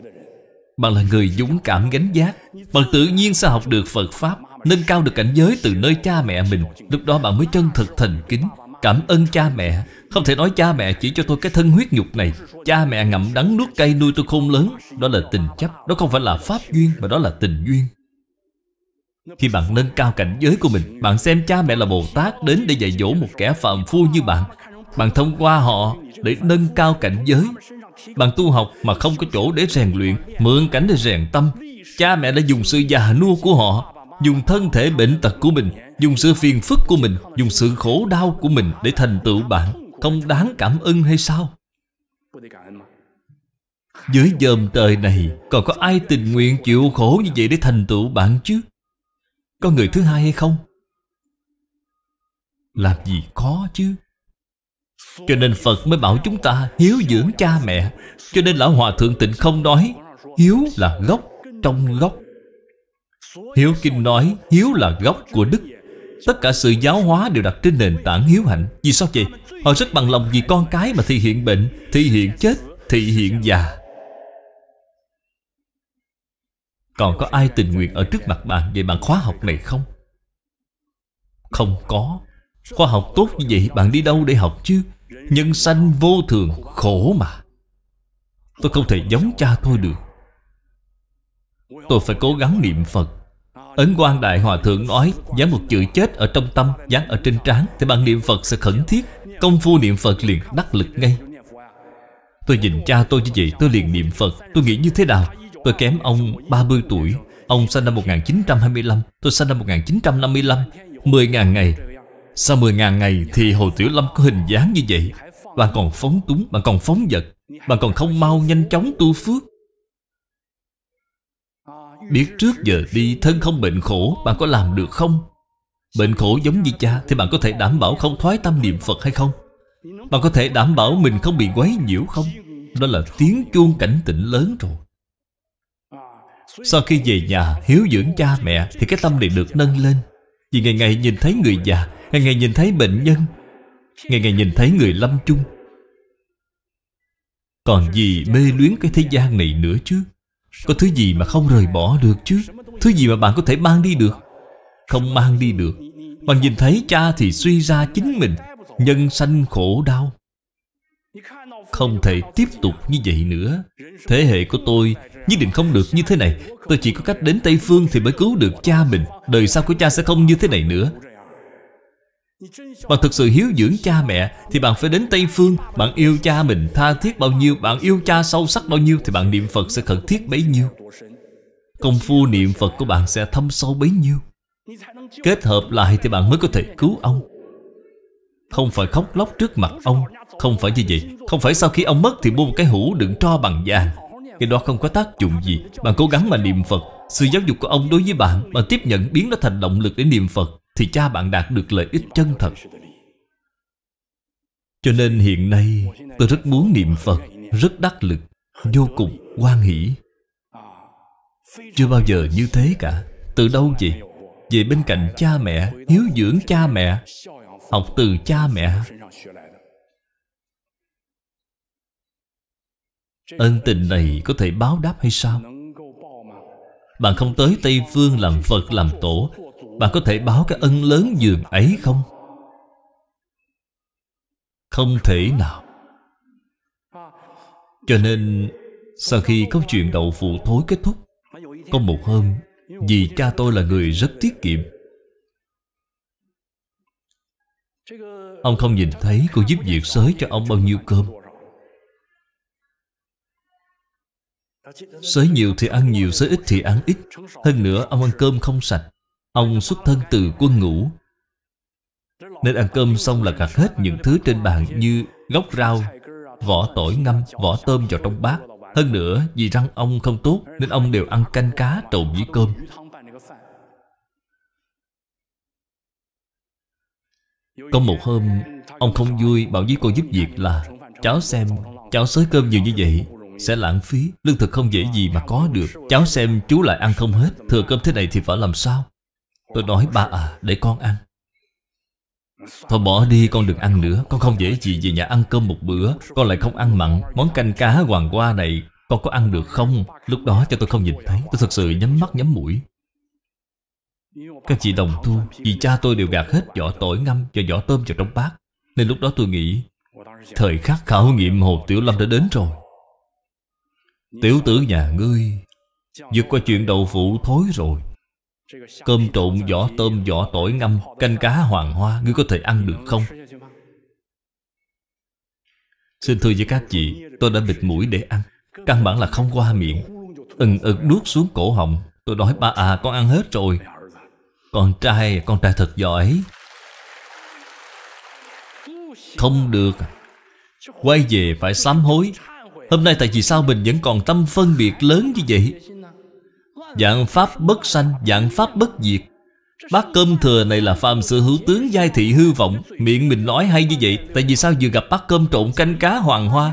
Speaker 1: Bạn là người dũng cảm gánh giác Bạn tự nhiên sẽ học được Phật Pháp Nâng cao được cảnh giới từ nơi cha mẹ mình Lúc đó bạn mới chân thật thành kính Cảm ơn cha mẹ Không thể nói cha mẹ chỉ cho tôi cái thân huyết nhục này Cha mẹ ngậm đắng nuốt cay nuôi tôi khôn lớn Đó là tình chấp Đó không phải là pháp duyên mà đó là tình duyên khi bạn nâng cao cảnh giới của mình Bạn xem cha mẹ là Bồ Tát Đến để dạy dỗ một kẻ phàm phu như bạn Bạn thông qua họ để nâng cao cảnh giới Bạn tu học mà không có chỗ để rèn luyện Mượn cảnh để rèn tâm Cha mẹ đã dùng sự già nua của họ Dùng thân thể bệnh tật của mình Dùng sự phiền phức của mình Dùng sự khổ đau của mình để thành tựu bạn Không đáng cảm ơn hay sao? Dưới dòm trời này Còn có ai tình nguyện chịu khổ như vậy để thành tựu bạn chứ? Có người thứ hai hay không? Làm gì khó chứ Cho nên Phật mới bảo chúng ta hiếu dưỡng cha mẹ Cho nên Lão Hòa Thượng Tịnh không nói Hiếu là gốc trong gốc Hiếu Kinh nói hiếu là gốc của đức Tất cả sự giáo hóa đều đặt trên nền tảng hiếu hạnh Vì sao vậy? Họ rất bằng lòng vì con cái mà thị hiện bệnh Thị hiện chết, thị hiện già Còn có ai tình nguyện ở trước mặt bạn Về bạn khóa học này không? Không có Khoa học tốt như vậy bạn đi đâu để học chứ Nhân sanh vô thường khổ mà Tôi không thể giống cha tôi được Tôi phải cố gắng niệm Phật Ấn quan Đại Hòa Thượng nói Dán một chữ chết ở trong tâm Dán ở trên trán Thì bạn niệm Phật sẽ khẩn thiết Công phu niệm Phật liền đắc lực ngay Tôi nhìn cha tôi như vậy Tôi liền niệm Phật Tôi nghĩ như thế nào Tôi kém ông 30 tuổi Ông sinh năm 1925 Tôi sinh năm 1955 10.000 ngày Sau 10.000 ngày thì Hồ Tiểu Lâm có hình dáng như vậy Bạn còn phóng túng, bạn còn phóng vật Bạn còn không mau nhanh chóng tu phước Biết trước giờ đi thân không bệnh khổ Bạn có làm được không? Bệnh khổ giống như cha Thì bạn có thể đảm bảo không thoái tâm niệm Phật hay không? Bạn có thể đảm bảo mình không bị quấy nhiễu không? Đó là tiếng chuông cảnh tỉnh lớn rồi sau khi về nhà hiếu dưỡng cha mẹ Thì cái tâm này được nâng lên Vì ngày ngày nhìn thấy người già Ngày ngày nhìn thấy bệnh nhân Ngày ngày nhìn thấy người lâm chung Còn gì mê luyến cái thế gian này nữa chứ Có thứ gì mà không rời bỏ được chứ Thứ gì mà bạn có thể mang đi được Không mang đi được Bạn nhìn thấy cha thì suy ra chính mình Nhân sanh khổ đau không thể tiếp tục như vậy nữa Thế hệ của tôi Nhất định không được như thế này Tôi chỉ có cách đến Tây Phương thì mới cứu được cha mình Đời sau của cha sẽ không như thế này nữa bạn thực sự hiếu dưỡng cha mẹ Thì bạn phải đến Tây Phương Bạn yêu cha mình tha thiết bao nhiêu Bạn yêu cha sâu sắc bao nhiêu Thì bạn niệm Phật sẽ khẩn thiết bấy nhiêu Công phu niệm Phật của bạn sẽ thâm sâu bấy nhiêu Kết hợp lại thì bạn mới có thể cứu ông không phải khóc lóc trước mặt ông Không phải như vậy Không phải sau khi ông mất thì mua một cái hũ đựng tro bằng vàng Cái đó không có tác dụng gì Bạn cố gắng mà niệm Phật Sự giáo dục của ông đối với bạn Mà tiếp nhận biến nó thành động lực để niệm Phật Thì cha bạn đạt được lợi ích chân thật Cho nên hiện nay Tôi rất muốn niệm Phật Rất đắc lực Vô cùng quan hỷ Chưa bao giờ như thế cả Từ đâu vậy? Về bên cạnh cha mẹ Hiếu dưỡng cha mẹ Học từ cha mẹ Ân tình này có thể báo đáp hay sao? Bạn không tới Tây Phương làm Phật làm Tổ Bạn có thể báo cái ân lớn giường ấy không? Không thể nào Cho nên Sau khi câu chuyện đậu phụ thối kết thúc Có một hôm Vì cha tôi là người rất tiết kiệm Ông không nhìn thấy cô giúp việc sới cho ông bao nhiêu cơm sới nhiều thì ăn nhiều, sới ít thì ăn ít Hơn nữa ông ăn cơm không sạch Ông xuất thân từ quân ngũ Nên ăn cơm xong là gạt hết những thứ trên bàn như gốc rau, vỏ tỏi ngâm, vỏ tôm vào trong bát hơn nữa vì răng ông không tốt Nên ông đều ăn canh cá trộn với cơm Có một hôm Ông không vui bảo với cô giúp việc là Cháu xem cháu xới cơm nhiều như vậy Sẽ lãng phí Lương thực không dễ gì mà có được Cháu xem chú lại ăn không hết Thừa cơm thế này thì phải làm sao Tôi nói ba à để con ăn Thôi bỏ đi con đừng ăn nữa Con không dễ gì về nhà ăn cơm một bữa Con lại không ăn mặn Món canh cá hoàng qua này Con có ăn được không Lúc đó cho tôi không nhìn thấy Tôi thật sự nhắm mắt nhắm mũi các chị đồng tu Vì cha tôi đều gạt hết vỏ tỏi ngâm Và vỏ tôm vào trong bát Nên lúc đó tôi nghĩ Thời khắc khảo nghiệm Hồ Tiểu Lâm đã đến rồi Tiểu tử nhà ngươi vượt qua chuyện đầu phụ thối rồi Cơm trộn vỏ tôm vỏ tỏi ngâm Canh cá hoàng hoa Ngươi có thể ăn được không Xin thưa với các chị Tôi đã bịt mũi để ăn Căn bản là không qua miệng Ừng ực nuốt xuống cổ họng Tôi đói ba à con ăn hết rồi con trai, con trai thật giỏi Không được Quay về phải sám hối Hôm nay tại vì sao mình vẫn còn tâm phân biệt lớn như vậy Dạng pháp bất sanh, dạng pháp bất diệt Bát cơm thừa này là phàm sự hữu tướng giai thị hư vọng Miệng mình nói hay như vậy Tại vì sao vừa gặp bát cơm trộn canh cá hoàng hoa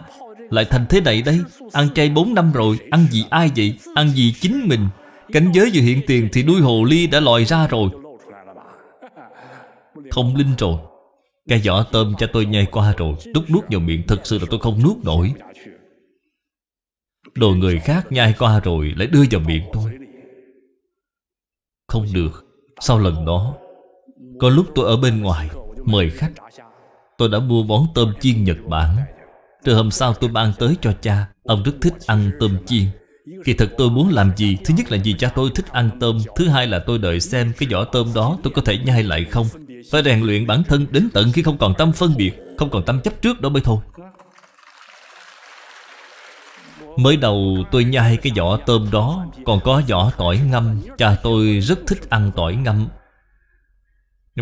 Speaker 1: Lại thành thế này đây Ăn chay 4 năm rồi Ăn gì ai vậy Ăn gì chính mình Cảnh giới vừa hiện tiền thì đuôi hồ ly đã lòi ra rồi Thông linh rồi Cái vỏ tôm cho tôi nhai qua rồi Lúc nuốt vào miệng thật sự là tôi không nuốt nổi Đồ người khác nhai qua rồi Lại đưa vào miệng tôi Không được Sau lần đó Có lúc tôi ở bên ngoài Mời khách Tôi đã mua món tôm chiên Nhật Bản từ hôm sau tôi mang tới cho cha Ông rất thích ăn tôm chiên Kỳ thực tôi muốn làm gì Thứ nhất là vì cha tôi thích ăn tôm Thứ hai là tôi đợi xem cái vỏ tôm đó tôi có thể nhai lại không Phải rèn luyện bản thân đến tận khi không còn tâm phân biệt Không còn tâm chấp trước đó mới thôi Mới đầu tôi nhai cái vỏ tôm đó Còn có vỏ tỏi ngâm Cha tôi rất thích ăn tỏi ngâm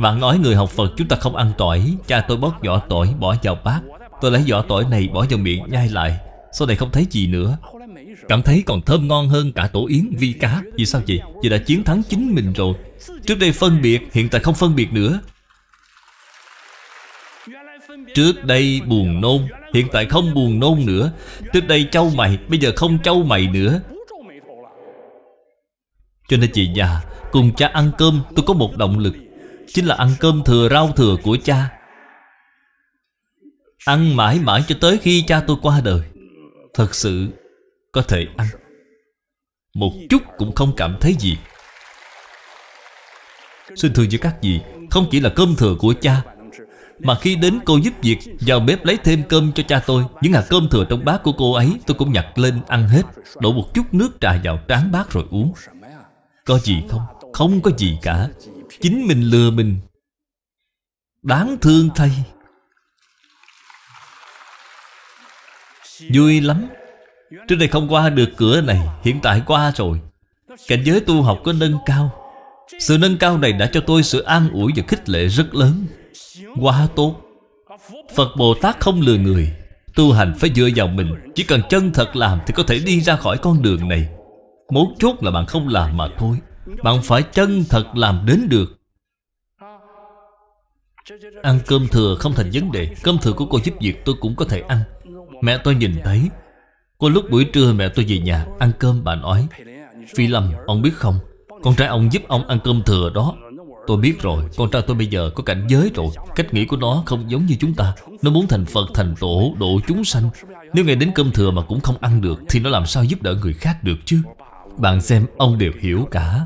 Speaker 1: Bạn nói người học Phật chúng ta không ăn tỏi Cha tôi bóp vỏ tỏi bỏ vào bát Tôi lấy vỏ tỏi này bỏ vào miệng nhai lại Sau này không thấy gì nữa Cảm thấy còn thơm ngon hơn cả tổ yến vi cá Vì sao vậy? Vì đã chiến thắng chính mình rồi Trước đây phân biệt, hiện tại không phân biệt nữa Trước đây buồn nôn Hiện tại không buồn nôn nữa Trước đây trâu mày Bây giờ không trâu mày nữa Cho nên chị già Cùng cha ăn cơm tôi có một động lực Chính là ăn cơm thừa rau thừa của cha Ăn mãi mãi cho tới khi cha tôi qua đời Thật sự có thể ăn một chút cũng không cảm thấy gì Xin thưa với các vị Không chỉ là cơm thừa của cha Mà khi đến cô giúp việc Vào bếp lấy thêm cơm cho cha tôi Những hạt cơm thừa trong bát của cô ấy Tôi cũng nhặt lên ăn hết Đổ một chút nước trà vào tráng bát rồi uống Có gì không? Không có gì cả Chính mình lừa mình Đáng thương thay Vui lắm Trước đây không qua được cửa này Hiện tại qua rồi Cảnh giới tu học có nâng cao Sự nâng cao này đã cho tôi sự an ủi và khích lệ rất lớn Quá tốt Phật Bồ Tát không lừa người Tu hành phải dựa vào mình Chỉ cần chân thật làm thì có thể đi ra khỏi con đường này Mốt chốt là bạn không làm mà thôi Bạn phải chân thật làm đến được Ăn cơm thừa không thành vấn đề Cơm thừa của cô giúp việc tôi cũng có thể ăn Mẹ tôi nhìn thấy có lúc buổi trưa mẹ tôi về nhà Ăn cơm bà nói Phi Lâm ông biết không Con trai ông giúp ông ăn cơm thừa đó Tôi biết rồi Con trai tôi bây giờ có cảnh giới rồi Cách nghĩ của nó không giống như chúng ta Nó muốn thành Phật thành tổ độ chúng sanh Nếu ngày đến cơm thừa mà cũng không ăn được Thì nó làm sao giúp đỡ người khác được chứ Bạn xem ông đều hiểu cả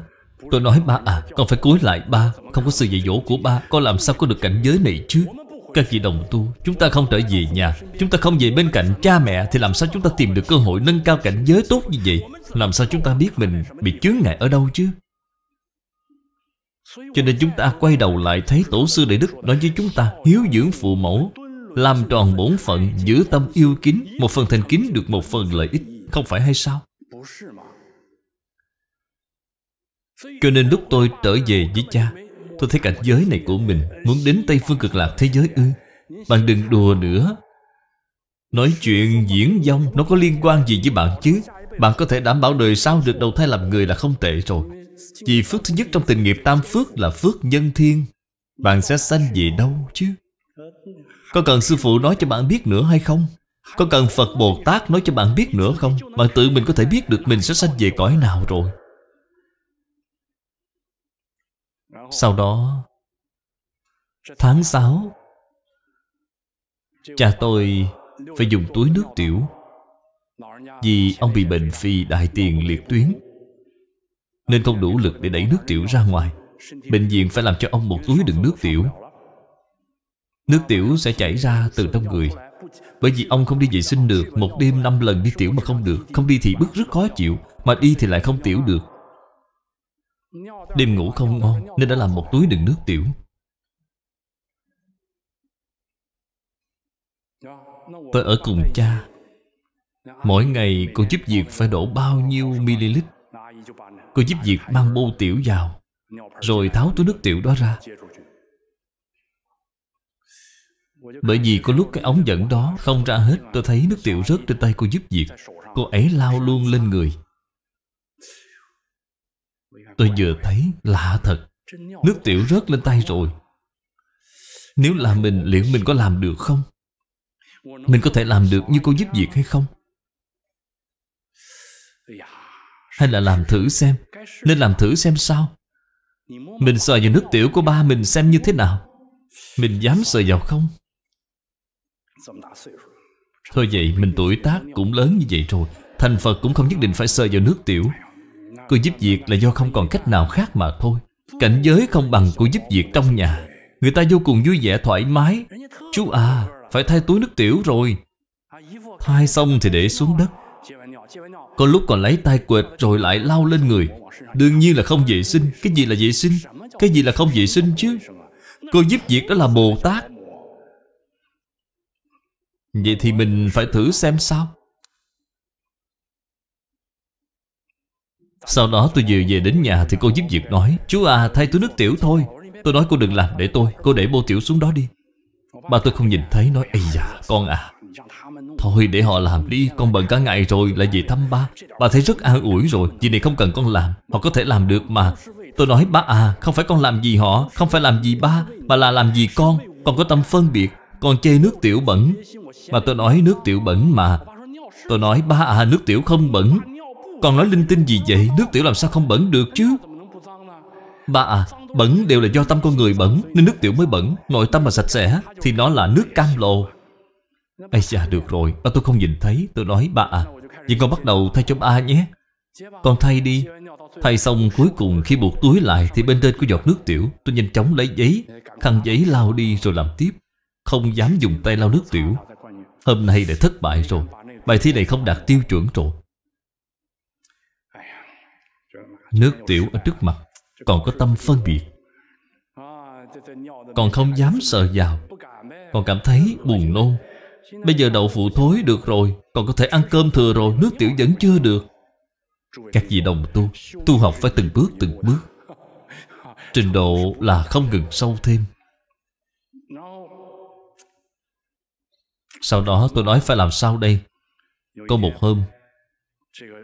Speaker 1: Tôi nói ba à Con phải cúi lại ba Không có sự dạy dỗ của ba Con làm sao có được cảnh giới này chứ các vị đồng tu Chúng ta không trở về nhà Chúng ta không về bên cạnh cha mẹ Thì làm sao chúng ta tìm được cơ hội nâng cao cảnh giới tốt như vậy Làm sao chúng ta biết mình bị chướng ngại ở đâu chứ Cho nên chúng ta quay đầu lại thấy Tổ sư Đại Đức nói với chúng ta Hiếu dưỡng phụ mẫu Làm tròn bổn phận Giữ tâm yêu kính Một phần thành kính được một phần lợi ích Không phải hay sao Cho nên lúc tôi trở về với cha Tôi thấy cảnh giới này của mình Muốn đến Tây Phương cực lạc thế giới ư Bạn đừng đùa nữa Nói chuyện diễn dông Nó có liên quan gì với bạn chứ Bạn có thể đảm bảo đời sau được đầu thai làm người là không tệ rồi Vì phước thứ nhất trong tình nghiệp tam phước Là phước nhân thiên Bạn sẽ sanh về đâu chứ Có cần sư phụ nói cho bạn biết nữa hay không Có cần Phật Bồ Tát nói cho bạn biết nữa không Bạn tự mình có thể biết được Mình sẽ sanh về cõi nào rồi Sau đó Tháng 6 Cha tôi phải dùng túi nước tiểu Vì ông bị bệnh phi đại tiền liệt tuyến Nên không đủ lực để đẩy nước tiểu ra ngoài Bệnh viện phải làm cho ông một túi đựng nước tiểu Nước tiểu sẽ chảy ra từ trong người Bởi vì ông không đi vệ sinh được Một đêm năm lần đi tiểu mà không được Không đi thì bức rất khó chịu Mà đi thì lại không tiểu được Đêm ngủ không ngon Nên đã làm một túi đựng nước tiểu Tôi ở cùng cha Mỗi ngày cô giúp việc phải đổ bao nhiêu ml
Speaker 2: Cô giúp việc mang bô
Speaker 1: tiểu vào Rồi tháo túi nước tiểu đó
Speaker 2: ra Bởi
Speaker 1: vì có lúc cái ống dẫn đó không ra hết Tôi thấy nước tiểu rớt trên tay cô giúp việc Cô ấy lao luôn lên người Tôi vừa thấy lạ thật Nước tiểu rớt lên tay rồi Nếu là mình liệu mình có làm được không? Mình có thể làm được như cô giúp việc hay không? Hay là làm thử xem Nên làm thử xem sao Mình sờ vào nước tiểu của ba mình xem như thế nào Mình dám sờ vào không? Thôi vậy mình tuổi tác cũng lớn như vậy rồi Thành Phật cũng không nhất định phải sờ vào nước tiểu Cô giúp việc là do không còn cách nào khác mà thôi Cảnh giới không bằng cô giúp việc trong nhà Người ta vô cùng vui vẻ thoải mái Chú à phải thay túi nước tiểu rồi Thay xong thì để xuống đất Có lúc còn lấy tay quệt rồi lại lau lên người Đương nhiên là không vệ sinh Cái gì là vệ sinh Cái gì là không vệ sinh chứ Cô giúp việc đó là Bồ Tát Vậy thì mình phải thử xem sao Sau đó tôi vừa về đến nhà thì cô giúp việc nói Chú à thay túi nước tiểu thôi Tôi nói cô đừng làm để tôi Cô để bô tiểu xuống đó đi Ba tôi không nhìn thấy nói Ây da con à Thôi để họ làm đi Con bận cả ngày rồi lại về thăm ba Bà thấy rất an ủi rồi Vì này không cần con làm Họ có thể làm được mà Tôi nói ba à Không phải con làm gì họ Không phải làm gì ba Mà là làm gì con Con có tâm phân biệt Con chê nước tiểu bẩn Mà tôi nói nước tiểu bẩn mà Tôi nói ba à nước tiểu không bẩn còn nói linh tinh gì vậy Nước tiểu làm sao không bẩn được chứ Ba à Bẩn đều là do tâm con người bẩn Nên nước tiểu mới bẩn Nội tâm mà sạch sẽ Thì nó là nước cam lộ Ây da được rồi à, Tôi không nhìn thấy Tôi nói ba à Vậy con bắt đầu thay cho ba nhé Con thay đi Thay xong cuối cùng khi buộc túi lại Thì bên trên của giọt nước tiểu Tôi nhanh chóng lấy giấy Khăn giấy lau đi rồi làm tiếp Không dám dùng tay lau nước tiểu Hôm nay đã thất bại rồi Bài thi này không đạt tiêu chuẩn rồi Nước tiểu ở trước mặt Còn có tâm phân biệt Còn không dám sợ vào Còn cảm thấy buồn nôn Bây giờ đậu phụ thối được rồi Còn có thể ăn cơm thừa rồi Nước tiểu vẫn chưa được Các vị đồng tu Tu học phải từng bước từng bước Trình độ là không ngừng sâu thêm Sau đó tôi nói phải làm sao đây Có một hôm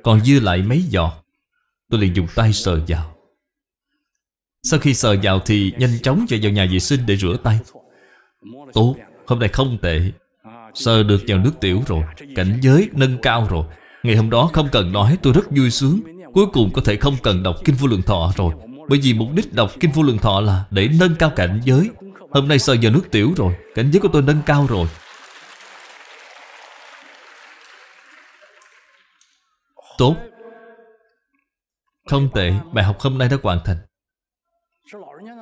Speaker 1: Còn dư lại mấy giọt Tôi liền dùng tay sờ vào Sau khi sờ vào thì nhanh chóng chạy vào nhà vệ sinh để rửa tay Tốt, hôm nay không tệ Sờ được vào nước tiểu rồi Cảnh giới nâng cao rồi Ngày hôm đó không cần nói tôi rất vui sướng Cuối cùng có thể không cần đọc Kinh Vô Lượng Thọ rồi Bởi vì mục đích đọc Kinh Vô Lượng Thọ là Để nâng cao cảnh giới Hôm nay sờ vào nước tiểu rồi Cảnh giới của tôi nâng cao rồi Tốt không tệ, bài học hôm nay đã hoàn thành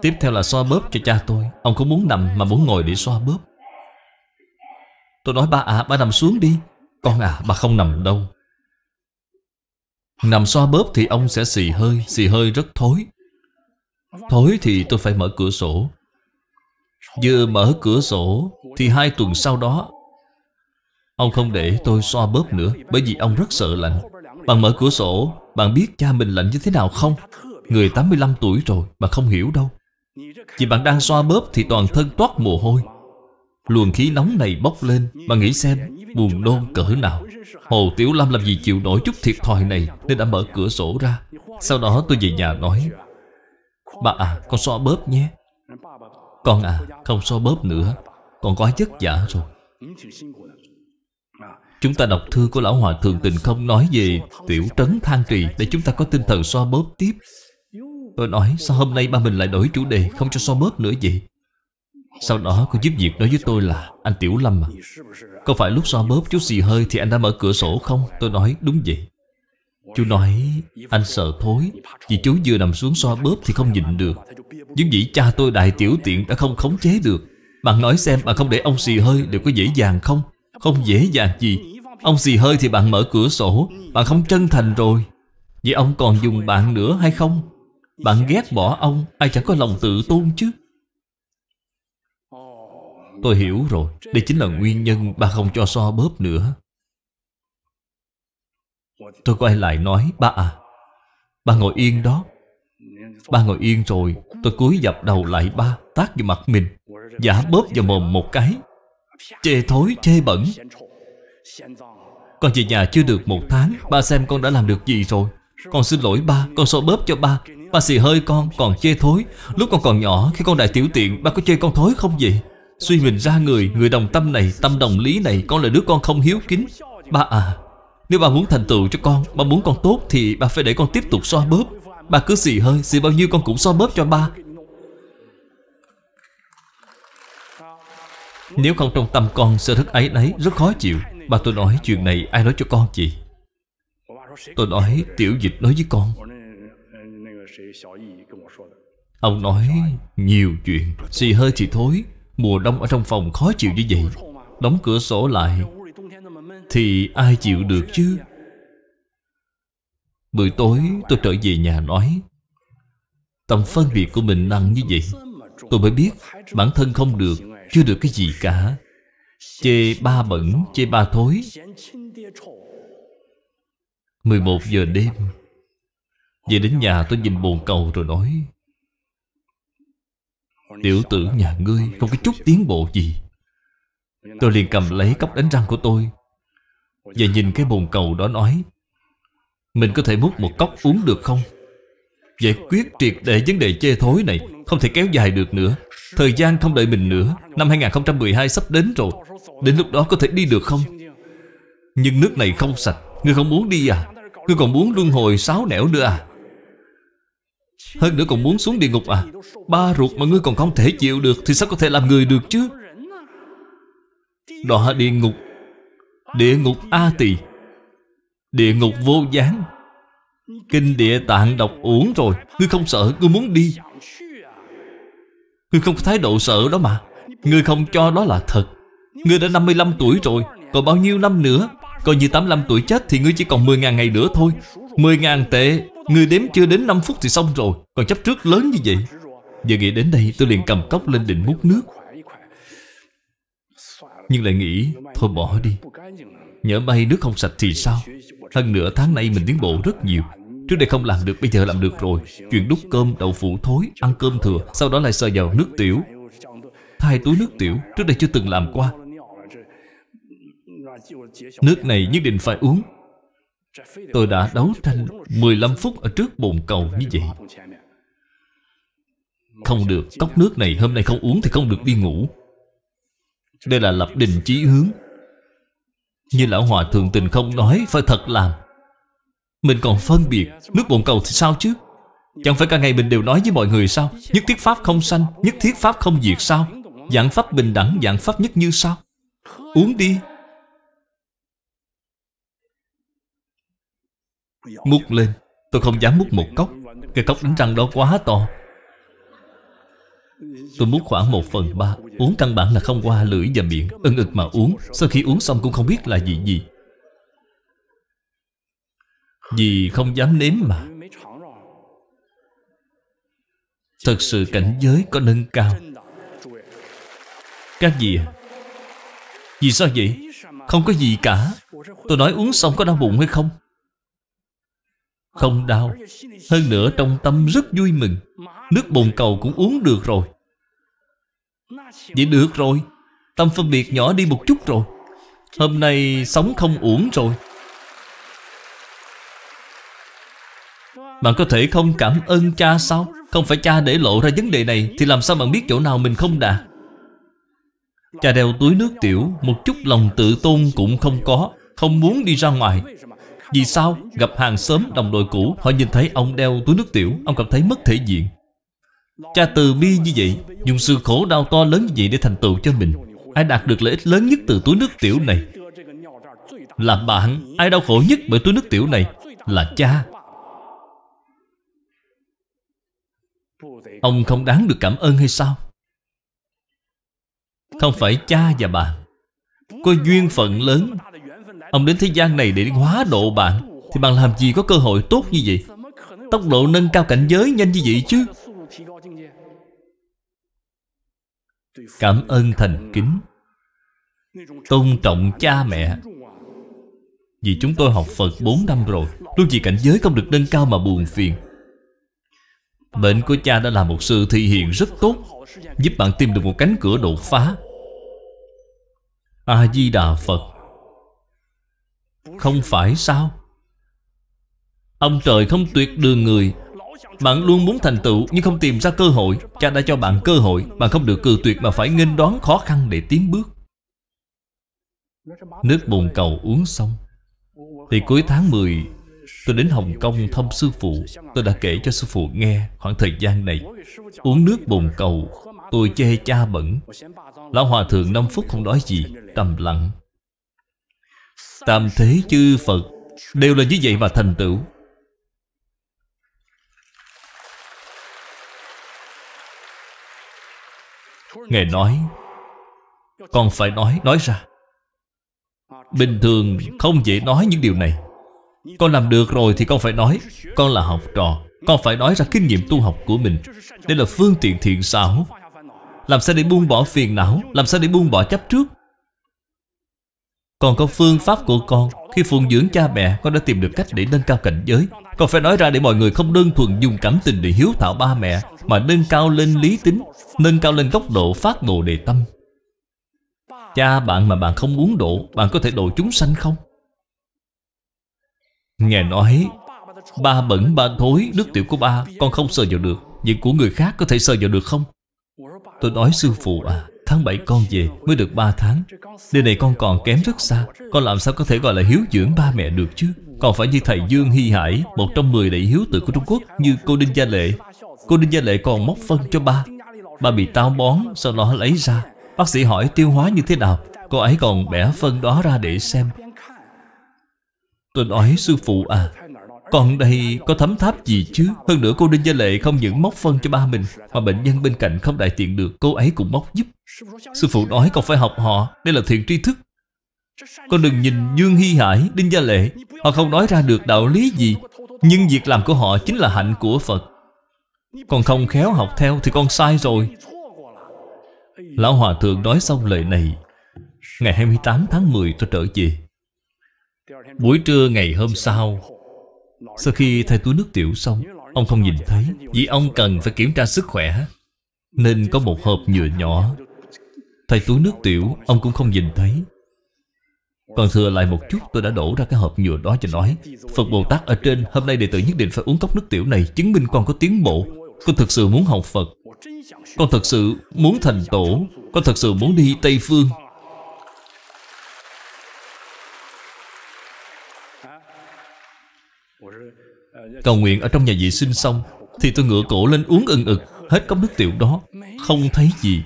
Speaker 1: Tiếp theo là xoa bóp cho cha tôi Ông không muốn nằm mà muốn ngồi để xoa bóp Tôi nói ba à, ba nằm xuống đi Con à, bà không nằm đâu Nằm xoa bóp thì ông sẽ xì hơi Xì hơi rất thối Thối thì tôi phải mở cửa sổ Vừa mở cửa sổ Thì hai tuần sau đó Ông không để tôi xoa bóp nữa Bởi vì ông rất sợ lạnh Bằng mở cửa sổ bạn biết cha mình lạnh như thế nào không? Người 85 tuổi rồi mà không hiểu đâu Chỉ bạn đang xoa bóp thì toàn thân toát mồ hôi Luồng khí nóng này bốc lên bạn nghĩ xem buồn nôn cỡ nào Hồ Tiểu Lâm làm gì chịu nổi chút thiệt thòi này Nên đã mở cửa sổ ra Sau đó tôi về nhà nói Bà à con xoa bóp nhé Con à không xoa bóp nữa Con quá vất vả rồi Chúng ta đọc thư của Lão Hòa Thượng Tình Không nói về tiểu trấn than trì Để chúng ta có tinh thần so bóp tiếp Tôi nói sao hôm nay ba mình lại đổi chủ đề Không cho so bóp nữa vậy Sau đó cô giúp việc nói với tôi là Anh Tiểu Lâm à Có phải lúc so bóp chú xì hơi thì anh đã mở cửa sổ không Tôi nói đúng vậy Chú nói anh sợ thối Vì chú vừa nằm xuống so bóp thì không nhịn được Nhưng vị cha tôi đại tiểu tiện đã không khống chế được Bạn nói xem mà không để ông xì hơi đều có dễ dàng không không dễ dàng gì Ông xì hơi thì bạn mở cửa sổ Bạn không chân thành rồi Vậy ông còn dùng bạn nữa hay không? Bạn ghét bỏ ông Ai chẳng có lòng tự tôn chứ Tôi hiểu rồi Đây chính là nguyên nhân ba không cho so bóp nữa Tôi quay lại nói Ba à Ba ngồi yên đó Ba ngồi yên rồi Tôi cúi dập đầu lại ba Tát vào mặt mình Giả bóp vào mồm một cái Chê thối, chê bẩn Con về nhà chưa được một tháng Ba xem con đã làm được gì rồi Con xin lỗi ba, con so bóp cho ba Ba xì hơi con, còn chê thối Lúc con còn nhỏ, khi con đại tiểu tiện Ba có chê con thối không vậy Suy mình ra người, người đồng tâm này, tâm đồng lý này Con là đứa con không hiếu kính Ba à, nếu ba muốn thành tựu cho con Ba muốn con tốt thì ba phải để con tiếp tục xoa bóp Ba cứ xì hơi, xì bao nhiêu con cũng xoa bóp cho ba Nếu không trong tâm con sở thức ấy nấy Rất khó chịu Bà tôi nói chuyện này ai nói cho con chị Tôi nói tiểu dịch nói với con Ông nói nhiều chuyện Xì hơi thì thối Mùa đông ở trong phòng khó chịu như vậy Đóng cửa sổ lại Thì ai chịu được chứ Buổi tối tôi trở về nhà nói Tầm phân biệt của mình nặng như vậy Tôi mới biết bản thân không được chưa được cái gì cả Chê ba bẩn, chê ba thối 11 giờ đêm Về đến nhà tôi nhìn bồn cầu rồi nói Tiểu tử nhà ngươi không có chút tiến bộ gì Tôi liền cầm lấy cốc đánh răng của tôi Và nhìn cái bồn cầu đó nói Mình có thể múc một cốc uống được không? Giải quyết triệt để vấn đề chê thối này Không thể kéo dài được nữa Thời gian không đợi mình nữa Năm 2012 sắp đến rồi Đến lúc đó có thể đi được không Nhưng nước này không sạch Ngươi không muốn đi à Ngươi còn muốn luân hồi sáu nẻo nữa à Hơn nữa còn muốn xuống địa ngục à Ba ruột mà ngươi còn không thể chịu được Thì sao có thể làm người được chứ Đọa địa ngục Địa ngục A Tỳ Địa ngục vô gián Kinh địa tạng đọc uổng rồi Ngươi không sợ, ngươi muốn đi Ngươi không có thái độ sợ đó mà Ngươi không cho đó là thật Ngươi đã 55 tuổi rồi Còn bao nhiêu năm nữa Coi như 85 tuổi chết thì ngươi chỉ còn 10.000 ngày nữa thôi 10.000 tệ Ngươi đếm chưa đến 5 phút thì xong rồi Còn chấp trước lớn như vậy Giờ nghĩ đến đây tôi liền cầm cốc lên định múc nước Nhưng lại nghĩ Thôi bỏ đi Nhỡ bay nước không sạch thì sao Hơn nửa tháng nay mình tiến bộ rất nhiều Trước đây không làm được, bây giờ làm được rồi Chuyện đút cơm, đậu phụ thối, ăn cơm thừa Sau đó lại sờ vào nước tiểu Thay túi nước tiểu, trước đây chưa từng làm qua Nước này nhất định phải uống Tôi đã đấu tranh 15 phút ở trước bồn cầu như vậy Không được, cốc nước này hôm nay không uống thì không được đi ngủ Đây là lập định chí hướng Như Lão Hòa Thượng Tình không nói, phải thật làm mình còn phân biệt Nước bồn cầu thì sao chứ Chẳng phải cả ngày mình đều nói với mọi người sao Nhất thiết pháp không sanh Nhất thiết pháp không diệt sao Dạng pháp bình đẳng Dạng pháp nhất như sao Uống đi Múc lên Tôi không dám múc một cốc Cái cốc đánh răng đó quá to Tôi múc khoảng một phần ba. Uống căn bản là không qua lưỡi và miệng Ưng ực mà uống Sau khi uống xong cũng không biết là gì gì vì không dám nếm mà Thật sự cảnh giới có nâng cao Các vị à Vì sao vậy Không có gì cả Tôi nói uống xong có đau bụng hay không Không đau Hơn nữa trong tâm rất vui mừng Nước bồn cầu cũng uống được rồi Vậy được rồi Tâm phân biệt nhỏ đi một chút rồi Hôm nay sống không uổng rồi Bạn có thể không cảm ơn cha sao? Không phải cha để lộ ra vấn đề này Thì làm sao bạn biết chỗ nào mình không đạt? Cha đeo túi nước tiểu Một chút lòng tự tôn cũng không có Không muốn đi ra ngoài Vì sao? Gặp hàng xóm đồng đội cũ Họ nhìn thấy ông đeo túi nước tiểu Ông cảm thấy mất thể diện Cha từ bi như vậy Dùng sự khổ đau to lớn như vậy để thành tựu cho mình Ai đạt được lợi ích lớn nhất từ túi nước tiểu này Là bạn Ai đau khổ nhất bởi túi nước tiểu này Là cha Ông không đáng được cảm ơn hay sao Không phải cha và bạn Có duyên phận lớn Ông đến thế gian này để hóa độ bạn Thì bạn làm gì có cơ hội tốt như vậy Tốc độ nâng cao cảnh giới nhanh như vậy chứ Cảm ơn thành kính Tôn trọng cha mẹ Vì chúng tôi học Phật 4 năm rồi Luôn vì cảnh giới không được nâng cao mà buồn phiền Mệnh của cha đã là một sự thị hiện rất tốt Giúp bạn tìm được một cánh cửa đột phá A-di-đà Phật Không phải sao Ông trời không tuyệt đường người Bạn luôn muốn thành tựu nhưng không tìm ra cơ hội Cha đã cho bạn cơ hội Bạn không được cự tuyệt mà phải nghênh đón khó khăn để tiến bước Nước bồn cầu uống xong Thì cuối tháng 10 Tôi đến Hồng Kông thăm sư phụ Tôi đã kể cho sư phụ nghe khoảng thời gian này Uống nước bồn cầu Tôi chê cha bẩn Lão Hòa Thượng 5 phút không nói gì Trầm lặng Tam thế chư Phật Đều là như vậy mà thành tựu Ngài nói còn phải nói, nói ra Bình thường không dễ nói những điều này con làm được rồi thì con phải nói Con là học trò Con phải nói ra kinh nghiệm tu học của mình Đây là phương tiện thiện xảo Làm sao để buông bỏ phiền não Làm sao để buông bỏ chấp trước Còn có phương pháp của con Khi phụng dưỡng cha mẹ Con đã tìm được cách để nâng cao cảnh giới Con phải nói ra để mọi người không đơn thuần dùng cảm tình để hiếu thảo ba mẹ Mà nâng cao lên lý tính Nâng cao lên góc độ phát ngộ đề tâm Cha bạn mà bạn không muốn độ Bạn có thể độ chúng sanh không? Nghe nói Ba bẩn ba thối Nước tiểu của ba con không sờ vào được Vậy của người khác có thể sờ vào được không Tôi nói sư phụ à Tháng 7 con về mới được 3 tháng Điều này con còn kém rất xa Con làm sao có thể gọi là hiếu dưỡng ba mẹ được chứ Còn phải như thầy Dương Hy Hải Một trong 10 đại hiếu tử của Trung Quốc Như cô Đinh Gia Lệ Cô Đinh Gia Lệ còn móc phân cho ba Ba bị táo bón sau đó lấy ra Bác sĩ hỏi tiêu hóa như thế nào Cô ấy còn bẻ phân đó ra để xem Tôi nói sư phụ à Con đây có thấm tháp gì chứ Hơn nữa cô Đinh Gia Lệ không những móc phân cho ba mình Mà bệnh nhân bên cạnh không đại tiện được Cô ấy cũng móc giúp Sư phụ nói con phải học họ Đây là thiện tri thức Con đừng nhìn Dương Hy Hải, Đinh Gia Lệ Họ không nói ra được đạo lý gì Nhưng việc làm của họ chính là hạnh của Phật Còn không khéo học theo thì con sai rồi Lão Hòa Thượng nói xong lời này Ngày 28 tháng 10 tôi trở về buổi trưa ngày hôm sau sau khi thay túi nước tiểu xong ông không nhìn thấy vì ông cần phải kiểm tra sức khỏe nên có một hộp nhựa nhỏ thay túi nước tiểu ông cũng không nhìn thấy còn thừa lại một chút tôi đã đổ ra cái hộp nhựa đó cho nói Phật Bồ Tát ở trên hôm nay đệ tử nhất định phải uống cốc nước tiểu này Chứng minh con có tiến bộ Con thực sự muốn học Phật Con thực sự muốn thành tổ Con thực sự muốn đi Tây Phương Cầu nguyện ở trong nhà vệ sinh xong Thì tôi ngựa cổ lên uống ưng ực Hết cốc nước tiểu đó Không thấy gì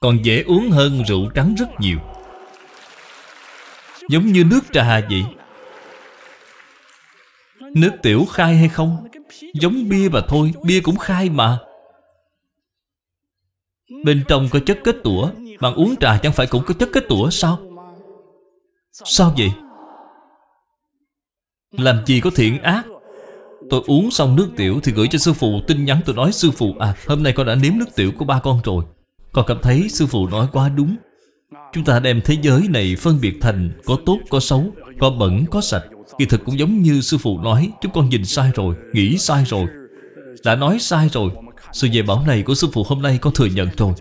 Speaker 1: Còn dễ uống hơn rượu trắng rất nhiều Giống như nước trà vậy Nước tiểu khai hay không Giống bia mà thôi Bia cũng khai mà Bên trong có chất kết tủa Bạn uống trà chẳng phải cũng có chất kết tủa sao Sao vậy Làm gì có thiện ác Tôi uống xong nước tiểu thì gửi cho sư phụ tin nhắn tôi nói sư phụ à hôm nay con đã nếm nước tiểu của ba con rồi. Con cảm thấy sư phụ nói quá đúng. Chúng ta đem thế giới này phân biệt thành có tốt có xấu, có bẩn có sạch. Kỳ thực cũng giống như sư phụ nói chúng con nhìn sai rồi, nghĩ sai rồi. Đã nói sai rồi, sự dạy bảo này của sư phụ hôm nay con thừa nhận rồi.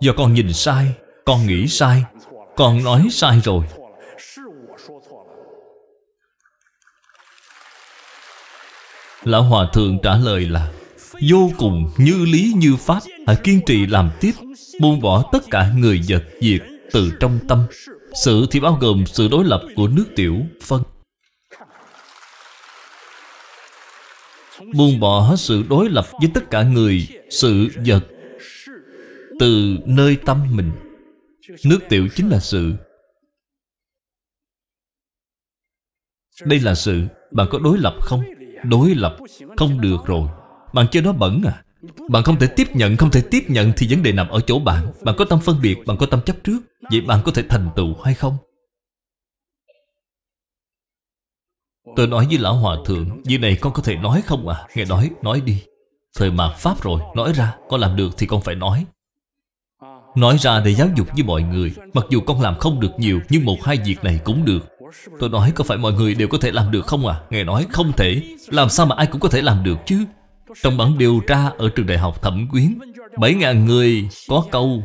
Speaker 1: Do con nhìn sai, con nghĩ sai, con nói sai rồi. Lão Hòa Thượng trả lời là Vô cùng như lý như pháp Hãy kiên trì làm tiếp Buông bỏ tất cả người vật việc từ trong tâm Sự thì bao gồm sự đối lập của nước tiểu phân Buông bỏ sự đối lập với tất cả người, sự vật Từ nơi tâm mình Nước tiểu chính là sự Đây là sự Bạn có đối lập không? đối lập Không được rồi Bạn chơi nó bẩn à Bạn không thể tiếp nhận Không thể tiếp nhận thì vấn đề nằm ở chỗ bạn Bạn có tâm phân biệt Bạn có tâm chấp trước Vậy bạn có thể thành tựu hay không Tôi nói với lão hòa thượng Như này con có thể nói không à Nghe nói, nói đi Thời mạt Pháp rồi, nói ra Con làm được thì con phải nói Nói ra để giáo dục với mọi người Mặc dù con làm không được nhiều Nhưng một hai việc này cũng được Tôi nói có phải mọi người đều có thể làm được không à Ngài nói không thể Làm sao mà ai cũng có thể làm được chứ Trong bản điều tra ở trường đại học thẩm quyến 7.000 người có câu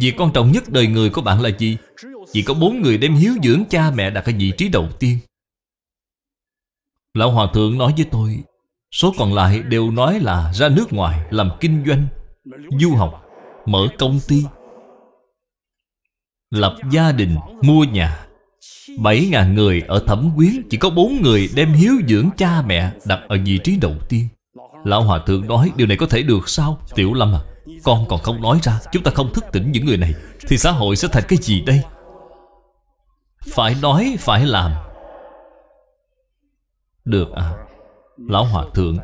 Speaker 1: Việc quan trọng nhất đời người của bạn là gì? Chỉ có bốn người đem hiếu dưỡng cha mẹ đặt ở vị trí đầu tiên Lão Hòa Thượng nói với tôi Số còn lại đều nói là ra nước ngoài làm kinh doanh Du học, mở công ty lập gia đình, mua nhà Bảy ngàn người ở thẩm quyến Chỉ có bốn người đem hiếu dưỡng cha mẹ Đặt ở vị trí đầu tiên Lão Hòa Thượng nói điều này có thể được sao Tiểu Lâm à Con còn không nói ra Chúng ta không thức tỉnh những người này Thì xã hội sẽ thành cái gì đây Phải nói phải làm Được à Lão Hòa Thượng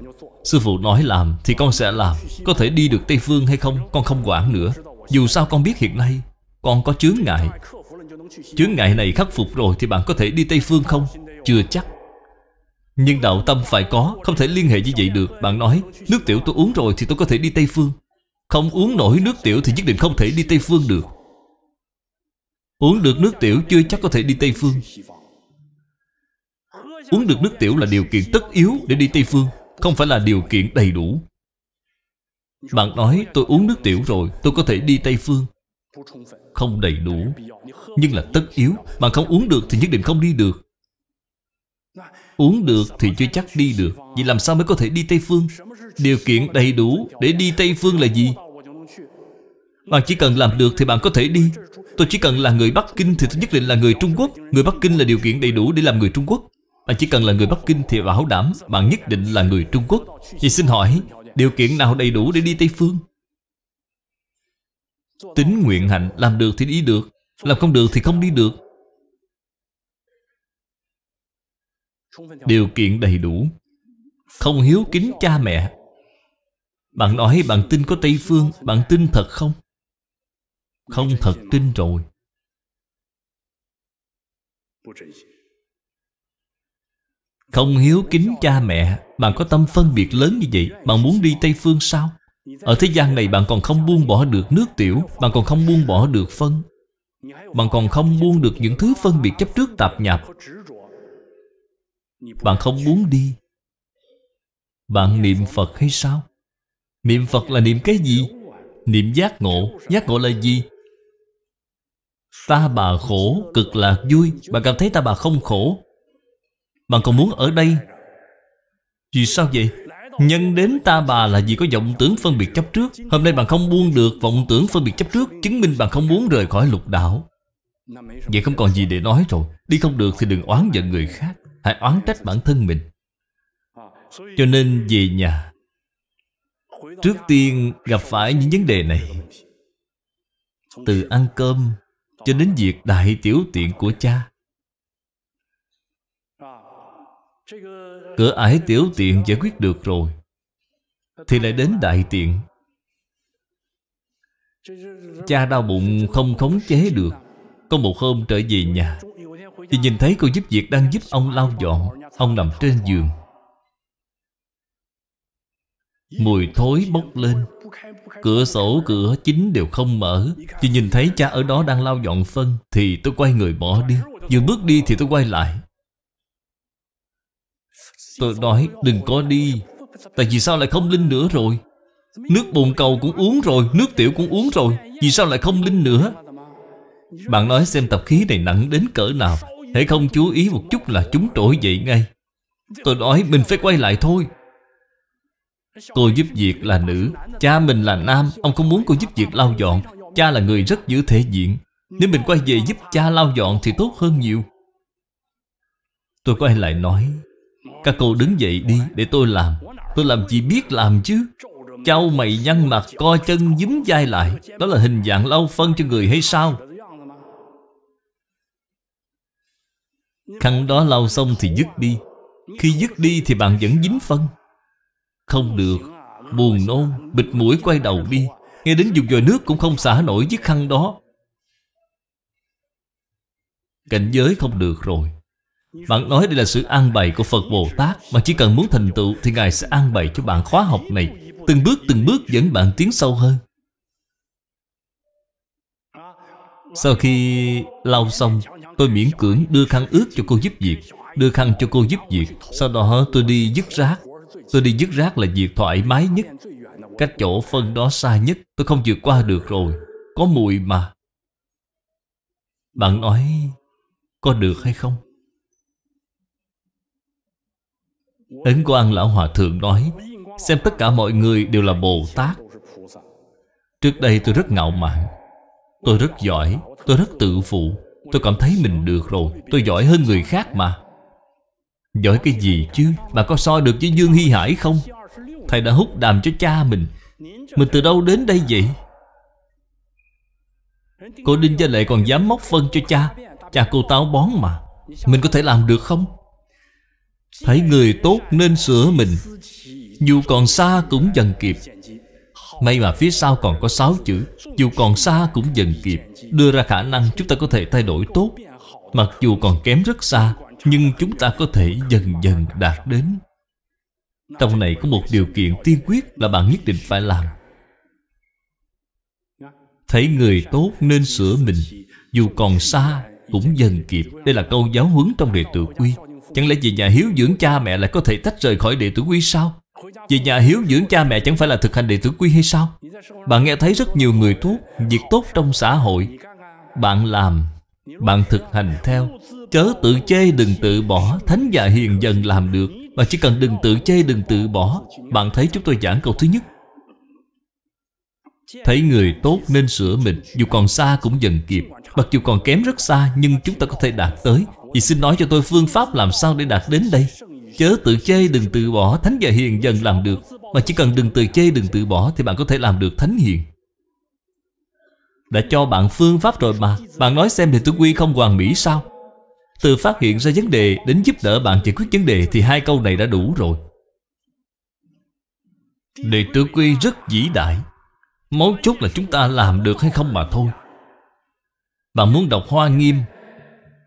Speaker 1: Sư phụ nói làm thì con sẽ làm Có thể đi được Tây Phương hay không Con không quản nữa Dù sao con biết hiện nay con có chướng ngại Chướng ngại này khắc phục rồi Thì bạn có thể đi Tây Phương không? Chưa chắc Nhưng đạo tâm phải có Không thể liên hệ như vậy được Bạn nói nước tiểu tôi uống rồi thì tôi có thể đi Tây Phương Không uống nổi nước tiểu thì nhất định không thể đi Tây Phương được Uống được nước tiểu chưa chắc có thể đi Tây Phương Uống được nước tiểu là điều kiện tất yếu để đi Tây Phương Không phải là điều kiện đầy đủ Bạn nói tôi uống nước tiểu rồi Tôi có thể đi Tây Phương không đầy đủ Nhưng là tất yếu Bạn không uống được thì nhất định không đi được Uống được thì chưa chắc đi được Vậy làm sao mới có thể đi Tây Phương Điều kiện đầy đủ để đi Tây Phương là gì Bạn chỉ cần làm được thì bạn có thể đi Tôi chỉ cần là người Bắc Kinh thì tôi nhất định là người Trung Quốc Người Bắc Kinh là điều kiện đầy đủ để làm người Trung Quốc Bạn chỉ cần là người Bắc Kinh thì bảo đảm Bạn nhất định là người Trung Quốc Vậy xin hỏi Điều kiện nào đầy đủ để đi Tây Phương Tính nguyện hạnh làm được thì đi được Làm không được thì không đi được Điều kiện đầy đủ Không hiếu kính cha mẹ Bạn nói bạn tin có Tây Phương Bạn tin thật không? Không thật tin rồi Không hiếu kính cha mẹ Bạn có tâm phân biệt lớn như vậy Bạn muốn đi Tây Phương sao? Ở thế gian này bạn còn không buông bỏ được nước tiểu Bạn còn không buông bỏ được phân Bạn còn không buông được những thứ phân biệt chấp trước tạp nhập Bạn không muốn đi Bạn niệm Phật hay sao? Niệm Phật là niệm cái gì? Niệm giác ngộ Giác ngộ là gì? Ta bà khổ, cực lạc vui Bạn cảm thấy ta bà không khổ Bạn còn muốn ở đây Vì sao vậy? Nhân đến ta bà là vì có vọng tưởng phân biệt chấp trước Hôm nay bạn không buông được vọng tưởng phân biệt chấp trước Chứng minh bạn không muốn rời khỏi lục đạo Vậy không còn gì để nói rồi Đi không được thì đừng oán giận người khác Hãy oán trách bản thân mình Cho nên về nhà Trước tiên gặp phải những vấn đề này Từ ăn cơm Cho đến việc đại tiểu tiện của cha Cửa ải tiểu tiện giải quyết được rồi Thì lại đến đại tiện Cha đau bụng không khống chế được Có một hôm trở về nhà Thì nhìn thấy cô giúp việc đang giúp ông lau dọn Ông nằm trên giường Mùi thối bốc lên Cửa sổ cửa chính đều không mở chỉ nhìn thấy cha ở đó đang lau dọn phân Thì tôi quay người bỏ đi Vừa bước đi thì tôi quay lại Tôi nói đừng có đi Tại vì sao lại không linh nữa rồi Nước bồn cầu cũng uống rồi Nước tiểu cũng uống rồi Vì sao lại không linh nữa Bạn nói xem tập khí này nặng đến cỡ nào Hãy không chú ý một chút là chúng trỗi dậy ngay Tôi nói mình phải quay lại thôi Cô giúp việc là nữ Cha mình là nam Ông không muốn cô giúp việc lau dọn Cha là người rất giữ thể diện Nếu mình quay về giúp cha lau dọn thì tốt hơn nhiều Tôi quay lại nói các cô đứng dậy đi để tôi làm Tôi làm chỉ biết làm chứ Châu mày nhăn mặt co chân dính dai lại Đó là hình dạng lau phân cho người hay sao Khăn đó lau xong thì dứt đi Khi dứt đi thì bạn vẫn dính phân Không được Buồn nôn Bịt mũi quay đầu đi Nghe đến dùng dòi nước cũng không xả nổi chiếc khăn đó Cảnh giới không được rồi bạn nói đây là sự an bày của Phật Bồ Tát Mà chỉ cần muốn thành tựu Thì Ngài sẽ an bày cho bạn khóa học này Từng bước từng bước dẫn bạn tiến sâu hơn Sau khi lau xong Tôi miễn cưỡng đưa khăn ướt cho cô giúp việc Đưa khăn cho cô giúp việc Sau đó tôi đi dứt rác Tôi đi dứt rác là việc thoải mái nhất Cách chỗ phân đó xa nhất Tôi không vượt qua được rồi Có mùi mà Bạn nói Có được hay không? Ấn quan Lão Hòa Thượng nói Xem tất cả mọi người đều là Bồ Tát Trước đây tôi rất ngạo mạn Tôi rất giỏi Tôi rất tự phụ Tôi cảm thấy mình được rồi Tôi giỏi hơn người khác mà Giỏi cái gì chứ Mà có so được với Dương Hy Hải không Thầy đã hút đàm cho cha mình Mình từ đâu đến đây vậy Cô Đinh Gia Lệ còn dám móc phân cho cha Cha cô táo bón mà Mình có thể làm được không Thấy người tốt nên sửa mình Dù còn xa cũng dần kịp May mà phía sau còn có 6 chữ Dù còn xa cũng dần kịp Đưa ra khả năng chúng ta có thể thay đổi tốt Mặc dù còn kém rất xa Nhưng chúng ta có thể dần dần đạt đến Trong này có một điều kiện tiên quyết là bạn nhất định phải làm Thấy người tốt nên sửa mình Dù còn xa cũng dần kịp Đây là câu giáo huấn trong đề tự quy Chẳng lẽ vì nhà hiếu dưỡng cha mẹ lại có thể tách rời khỏi đệ tử quy sao? Vì nhà hiếu dưỡng cha mẹ chẳng phải là thực hành đệ tử quy hay sao? Bạn nghe thấy rất nhiều người tốt, việc tốt trong xã hội. Bạn làm, bạn thực hành theo. Chớ tự chê đừng tự bỏ, thánh và hiền dần làm được. Bạn chỉ cần đừng tự chê đừng tự bỏ. Bạn thấy chúng tôi giảng câu thứ nhất. Thấy người tốt nên sửa mình Dù còn xa cũng dần kịp Mặc dù còn kém rất xa Nhưng chúng ta có thể đạt tới Vậy xin nói cho tôi phương pháp làm sao để đạt đến đây Chớ tự chê đừng tự bỏ Thánh và hiền dần làm được Mà chỉ cần đừng tự chê đừng tự bỏ Thì bạn có thể làm được thánh hiền Đã cho bạn phương pháp rồi mà Bạn nói xem thì tôi quy không hoàn mỹ sao Từ phát hiện ra vấn đề Đến giúp đỡ bạn giải quyết vấn đề Thì hai câu này đã đủ rồi Đệ tử quy rất vĩ đại Mấu chốt là chúng ta làm được hay không mà thôi Bạn muốn đọc Hoa Nghiêm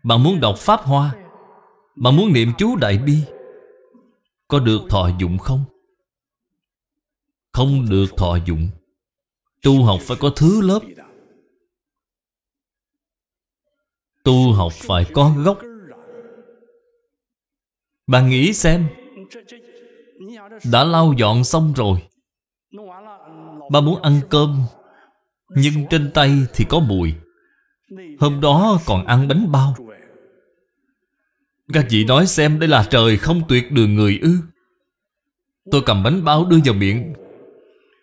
Speaker 1: bạn muốn đọc Pháp Hoa Bạn muốn niệm chú Đại Bi Có được thọ dụng không? Không được thọ dụng Tu học phải có thứ lớp Tu học phải có gốc Bạn nghĩ xem Đã lau dọn xong rồi bạn muốn ăn cơm Nhưng trên tay thì có mùi Hôm đó còn ăn bánh bao các vị nói xem đây là trời không tuyệt đường người ư Tôi cầm bánh bao đưa vào miệng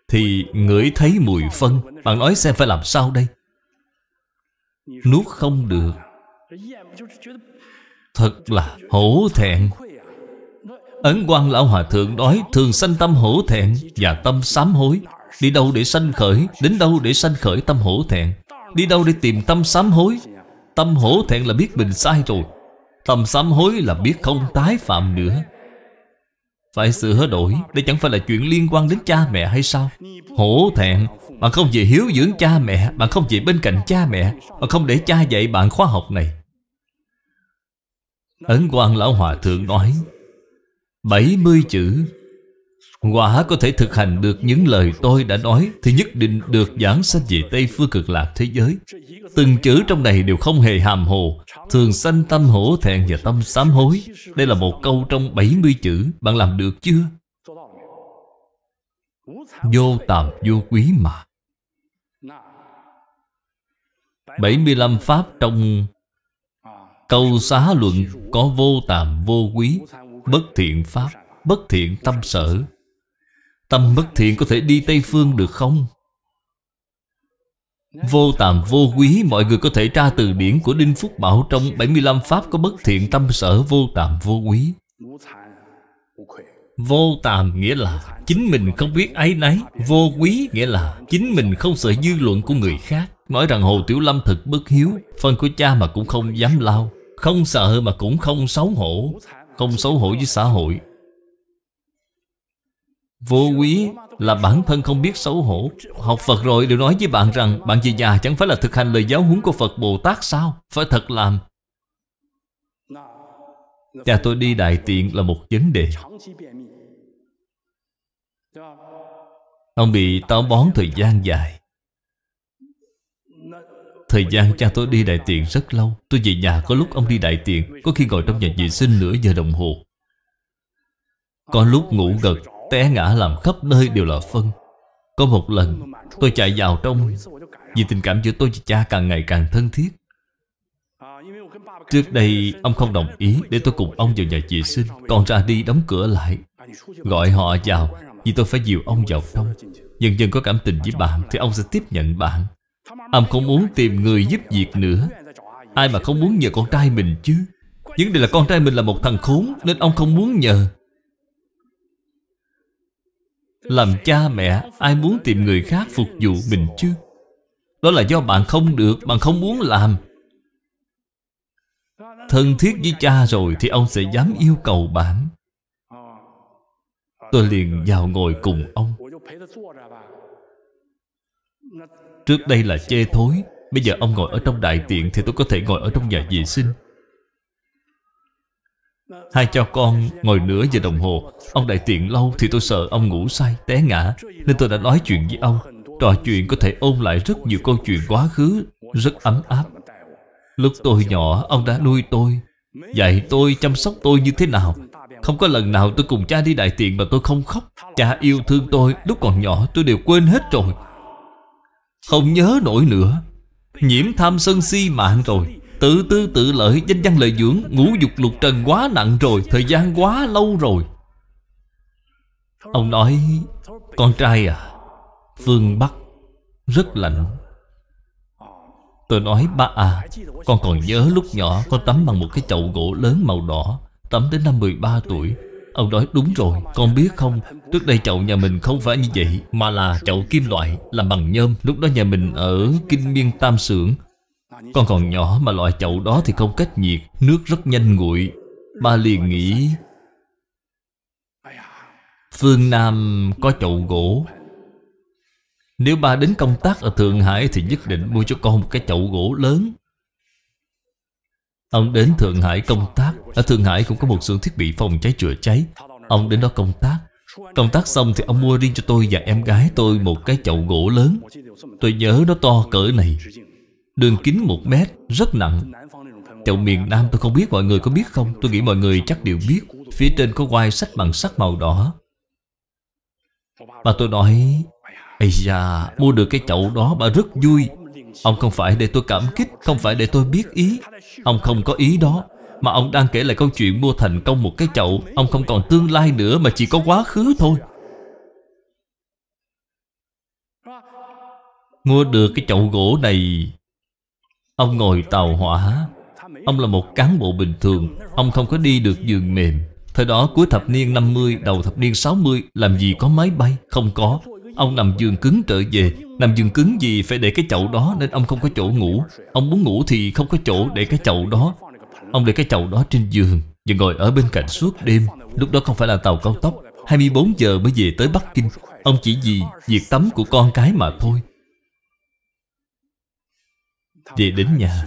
Speaker 1: Thì ngửi thấy mùi phân Bạn nói xem phải làm sao đây Nuốt không được Thật là hổ thẹn Ấn quan lão hòa thượng nói Thường sanh tâm hổ thẹn Và tâm sám hối Đi đâu để sanh khởi Đến đâu để sanh khởi tâm hổ thẹn Đi đâu để tìm tâm sám hối Tâm hổ thẹn là biết mình sai rồi Thầm sám hối là biết không tái phạm nữa Phải sửa đổi Đây chẳng phải là chuyện liên quan đến cha mẹ hay sao Hổ thẹn Bạn không về hiếu dưỡng cha mẹ Bạn không về bên cạnh cha mẹ Bạn không để cha dạy bạn khóa học này Ấn quan Lão Hòa Thượng nói 70 chữ Quả có thể thực hành được những lời tôi đã nói Thì nhất định được giảng sanh về Tây Phương Cực Lạc thế giới Từng chữ trong này đều không hề hàm hồ Thường sanh tâm hổ thẹn và tâm sám hối Đây là một câu trong 70 chữ Bạn làm được chưa? Vô tàm vô quý mà 75 Pháp trong Câu xá luận có vô tàm vô quý Bất thiện Pháp Bất thiện tâm sở Tâm bất thiện có thể đi Tây Phương được không? Vô tạm vô quý Mọi người có thể tra từ điển của Đinh Phúc Bảo Trong 75 Pháp có bất thiện tâm sở vô tạm vô quý Vô tạm nghĩa là Chính mình không biết ái náy Vô quý nghĩa là Chính mình không sợ dư luận của người khác Nói rằng Hồ Tiểu Lâm thật bất hiếu Phân của cha mà cũng không dám lao Không sợ mà cũng không xấu hổ Không xấu hổ với xã hội Vô quý là bản thân không biết xấu hổ Học Phật rồi đều nói với bạn rằng Bạn về nhà chẳng phải là thực hành lời giáo huấn của Phật Bồ Tát sao Phải thật làm Cha tôi đi đại tiện là một vấn đề Ông bị táo bón thời gian dài Thời gian cha tôi đi đại tiện rất lâu Tôi về nhà có lúc ông đi đại tiện Có khi ngồi trong nhà vệ sinh nửa giờ đồng hồ Có lúc ngủ gật té ngã làm khắp nơi đều là phân Có một lần tôi chạy vào trong Vì tình cảm giữa tôi và cha càng ngày càng thân thiết Trước đây ông không đồng ý để tôi cùng ông vào nhà vệ sinh Còn ra đi đóng cửa lại Gọi họ vào Vì tôi phải dìu ông vào trong Dần dần có cảm tình với bạn Thì ông sẽ tiếp nhận bạn Ông không muốn tìm người giúp việc nữa Ai mà không muốn nhờ con trai mình chứ Vấn đề là con trai mình là một thằng khốn Nên ông không muốn nhờ làm cha mẹ Ai muốn tìm người khác phục vụ mình chứ Đó là do bạn không được Bạn không muốn làm Thân thiết với cha rồi Thì ông sẽ dám yêu cầu bạn Tôi liền vào ngồi cùng ông Trước đây là chê thối Bây giờ ông ngồi ở trong đại tiện Thì tôi có thể ngồi ở trong nhà vệ sinh Hai cho con ngồi nửa giờ đồng hồ Ông đại tiện lâu thì tôi sợ ông ngủ say, té ngã Nên tôi đã nói chuyện với ông Trò chuyện có thể ôn lại rất nhiều câu chuyện quá khứ Rất ấm áp Lúc tôi nhỏ ông đã nuôi tôi Dạy tôi chăm sóc tôi như thế nào Không có lần nào tôi cùng cha đi đại tiện mà tôi không khóc Cha yêu thương tôi lúc còn nhỏ tôi đều quên hết rồi Không nhớ nổi nữa Nhiễm tham sân si mạng rồi Tự tư tự lợi danh văn lợi dưỡng Ngũ dục lục trần quá nặng rồi Thời gian quá lâu rồi Ông nói Con trai à Phương Bắc Rất lạnh Tôi nói ba à Con còn nhớ lúc nhỏ Con tắm bằng một cái chậu gỗ lớn màu đỏ Tắm đến năm 13 tuổi Ông nói đúng rồi Con biết không Trước đây chậu nhà mình không phải như vậy Mà là chậu kim loại Làm bằng nhôm Lúc đó nhà mình ở Kinh Miên Tam Sưởng con còn nhỏ mà loại chậu đó thì không cách nhiệt Nước rất nhanh nguội Ba liền nghĩ Phương Nam có chậu gỗ Nếu ba đến công tác ở Thượng Hải Thì nhất định mua cho con một cái chậu gỗ lớn Ông đến Thượng Hải công tác Ở Thượng Hải cũng có một xưởng thiết bị phòng cháy chữa cháy Ông đến đó công tác Công tác xong thì ông mua riêng cho tôi và em gái tôi một cái chậu gỗ lớn Tôi nhớ nó to cỡ này Đường kính 1 mét Rất nặng Chậu miền Nam tôi không biết mọi người có biết không Tôi nghĩ mọi người chắc đều biết Phía trên có quai sách bằng sắt màu đỏ Bà tôi nói Ây da Mua được cái chậu đó bà rất vui Ông không phải để tôi cảm kích Không phải để tôi biết ý Ông không có ý đó Mà ông đang kể lại câu chuyện mua thành công một cái chậu Ông không còn tương lai nữa mà chỉ có quá khứ thôi Mua được cái chậu gỗ này Ông ngồi tàu hỏa Ông là một cán bộ bình thường Ông không có đi được giường mềm Thời đó cuối thập niên 50 Đầu thập niên 60 Làm gì có máy bay Không có Ông nằm giường cứng trở về Nằm giường cứng gì phải để cái chậu đó Nên ông không có chỗ ngủ Ông muốn ngủ thì không có chỗ để cái chậu đó Ông để cái chậu đó trên giường Và ngồi ở bên cạnh suốt đêm Lúc đó không phải là tàu cao tốc 24 giờ mới về tới Bắc Kinh Ông chỉ vì việc tắm của con cái mà thôi về đến nhà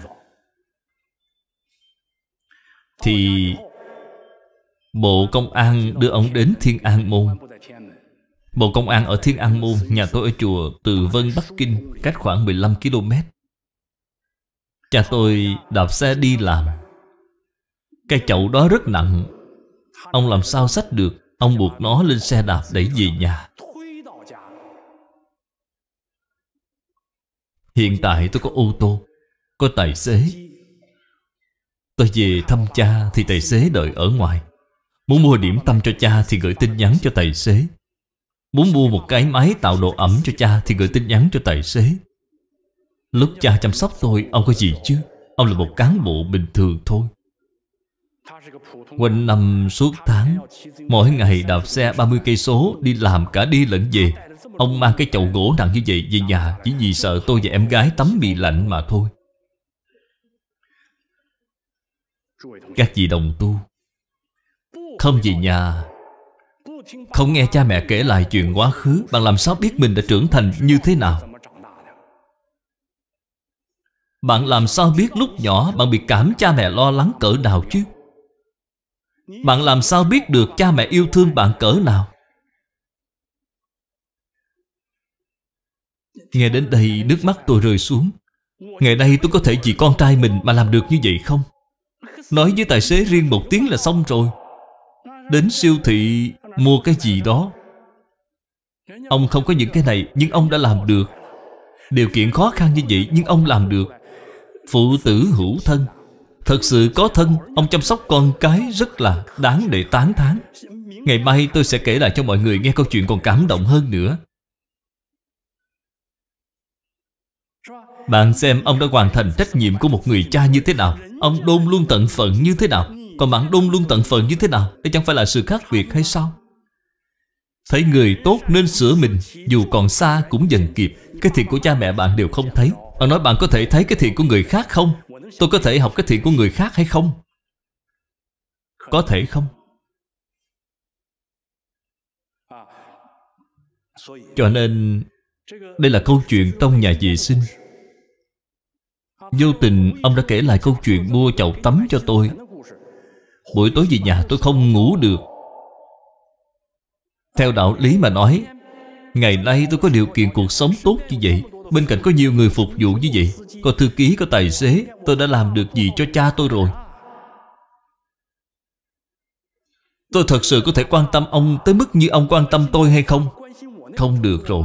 Speaker 1: thì bộ công an đưa ông đến thiên an môn bộ công an ở thiên an môn nhà tôi ở chùa từ vân bắc kinh cách khoảng 15 km cha tôi đạp xe đi làm cái chậu đó rất nặng ông làm sao xách được ông buộc nó lên xe đạp đẩy về nhà hiện tại tôi có ô tô có tài xế Tôi về thăm cha thì tài xế đợi ở ngoài Muốn mua điểm tâm cho cha thì gửi tin nhắn cho tài xế Muốn mua một cái máy tạo độ ẩm cho cha thì gửi tin nhắn cho tài xế Lúc cha chăm sóc tôi, ông có gì chứ? Ông là một cán bộ bình thường thôi Quanh năm suốt tháng Mỗi ngày đạp xe 30 cây số Đi làm cả đi lẫn về Ông mang cái chậu gỗ nặng như vậy về nhà Chỉ vì sợ tôi và em gái tắm bị lạnh mà thôi các vị đồng tu không về nhà không nghe cha mẹ kể lại chuyện quá khứ bạn làm sao biết mình đã trưởng thành như thế nào bạn làm sao biết lúc nhỏ bạn bị cảm cha mẹ lo lắng cỡ nào chứ bạn làm sao biết được cha mẹ yêu thương bạn cỡ nào Nghe đến đây nước mắt tôi rơi xuống Ngày nay tôi có thể vì con trai mình mà làm được như vậy không? Nói với tài xế riêng một tiếng là xong rồi Đến siêu thị mua cái gì đó Ông không có những cái này nhưng ông đã làm được Điều kiện khó khăn như vậy nhưng ông làm được Phụ tử hữu thân Thật sự có thân Ông chăm sóc con cái rất là đáng để tán thán Ngày mai tôi sẽ kể lại cho mọi người nghe câu chuyện còn cảm động hơn nữa Bạn xem ông đã hoàn thành trách nhiệm của một người cha như thế nào Ông đôn luôn tận phận như thế nào Còn bạn đôn luôn tận phận như thế nào Đây chẳng phải là sự khác biệt hay sao Thấy người tốt nên sửa mình Dù còn xa cũng dần kịp Cái thiện của cha mẹ bạn đều không thấy Bạn nói bạn có thể thấy cái thiện của người khác không Tôi có thể học cái thiện của người khác hay không Có thể không Cho nên Đây là câu chuyện trong nhà vệ sinh Vô tình ông đã kể lại câu chuyện mua chậu tắm cho tôi Buổi tối về nhà tôi không ngủ được Theo đạo lý mà nói Ngày nay tôi có điều kiện cuộc sống tốt như vậy Bên cạnh có nhiều người phục vụ như vậy Có thư ký, có tài xế Tôi đã làm được gì cho cha tôi rồi Tôi thật sự có thể quan tâm ông Tới mức như ông quan tâm tôi hay không Không được rồi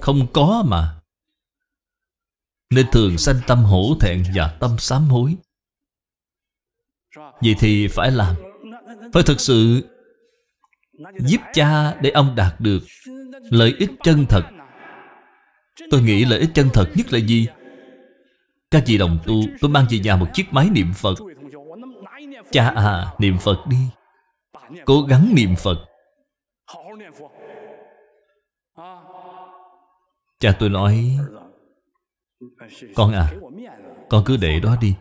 Speaker 1: Không có mà nên thường sanh tâm hổ thẹn và tâm sám hối Vậy thì phải làm Phải thực sự giúp cha để ông đạt được lợi ích chân thật Tôi nghĩ lợi ích chân thật nhất là gì? Các vị đồng tu Tôi mang về nhà một chiếc máy niệm Phật Cha à niệm Phật đi Cố gắng niệm Phật Cha tôi nói
Speaker 2: con à Con cứ
Speaker 1: để đó đi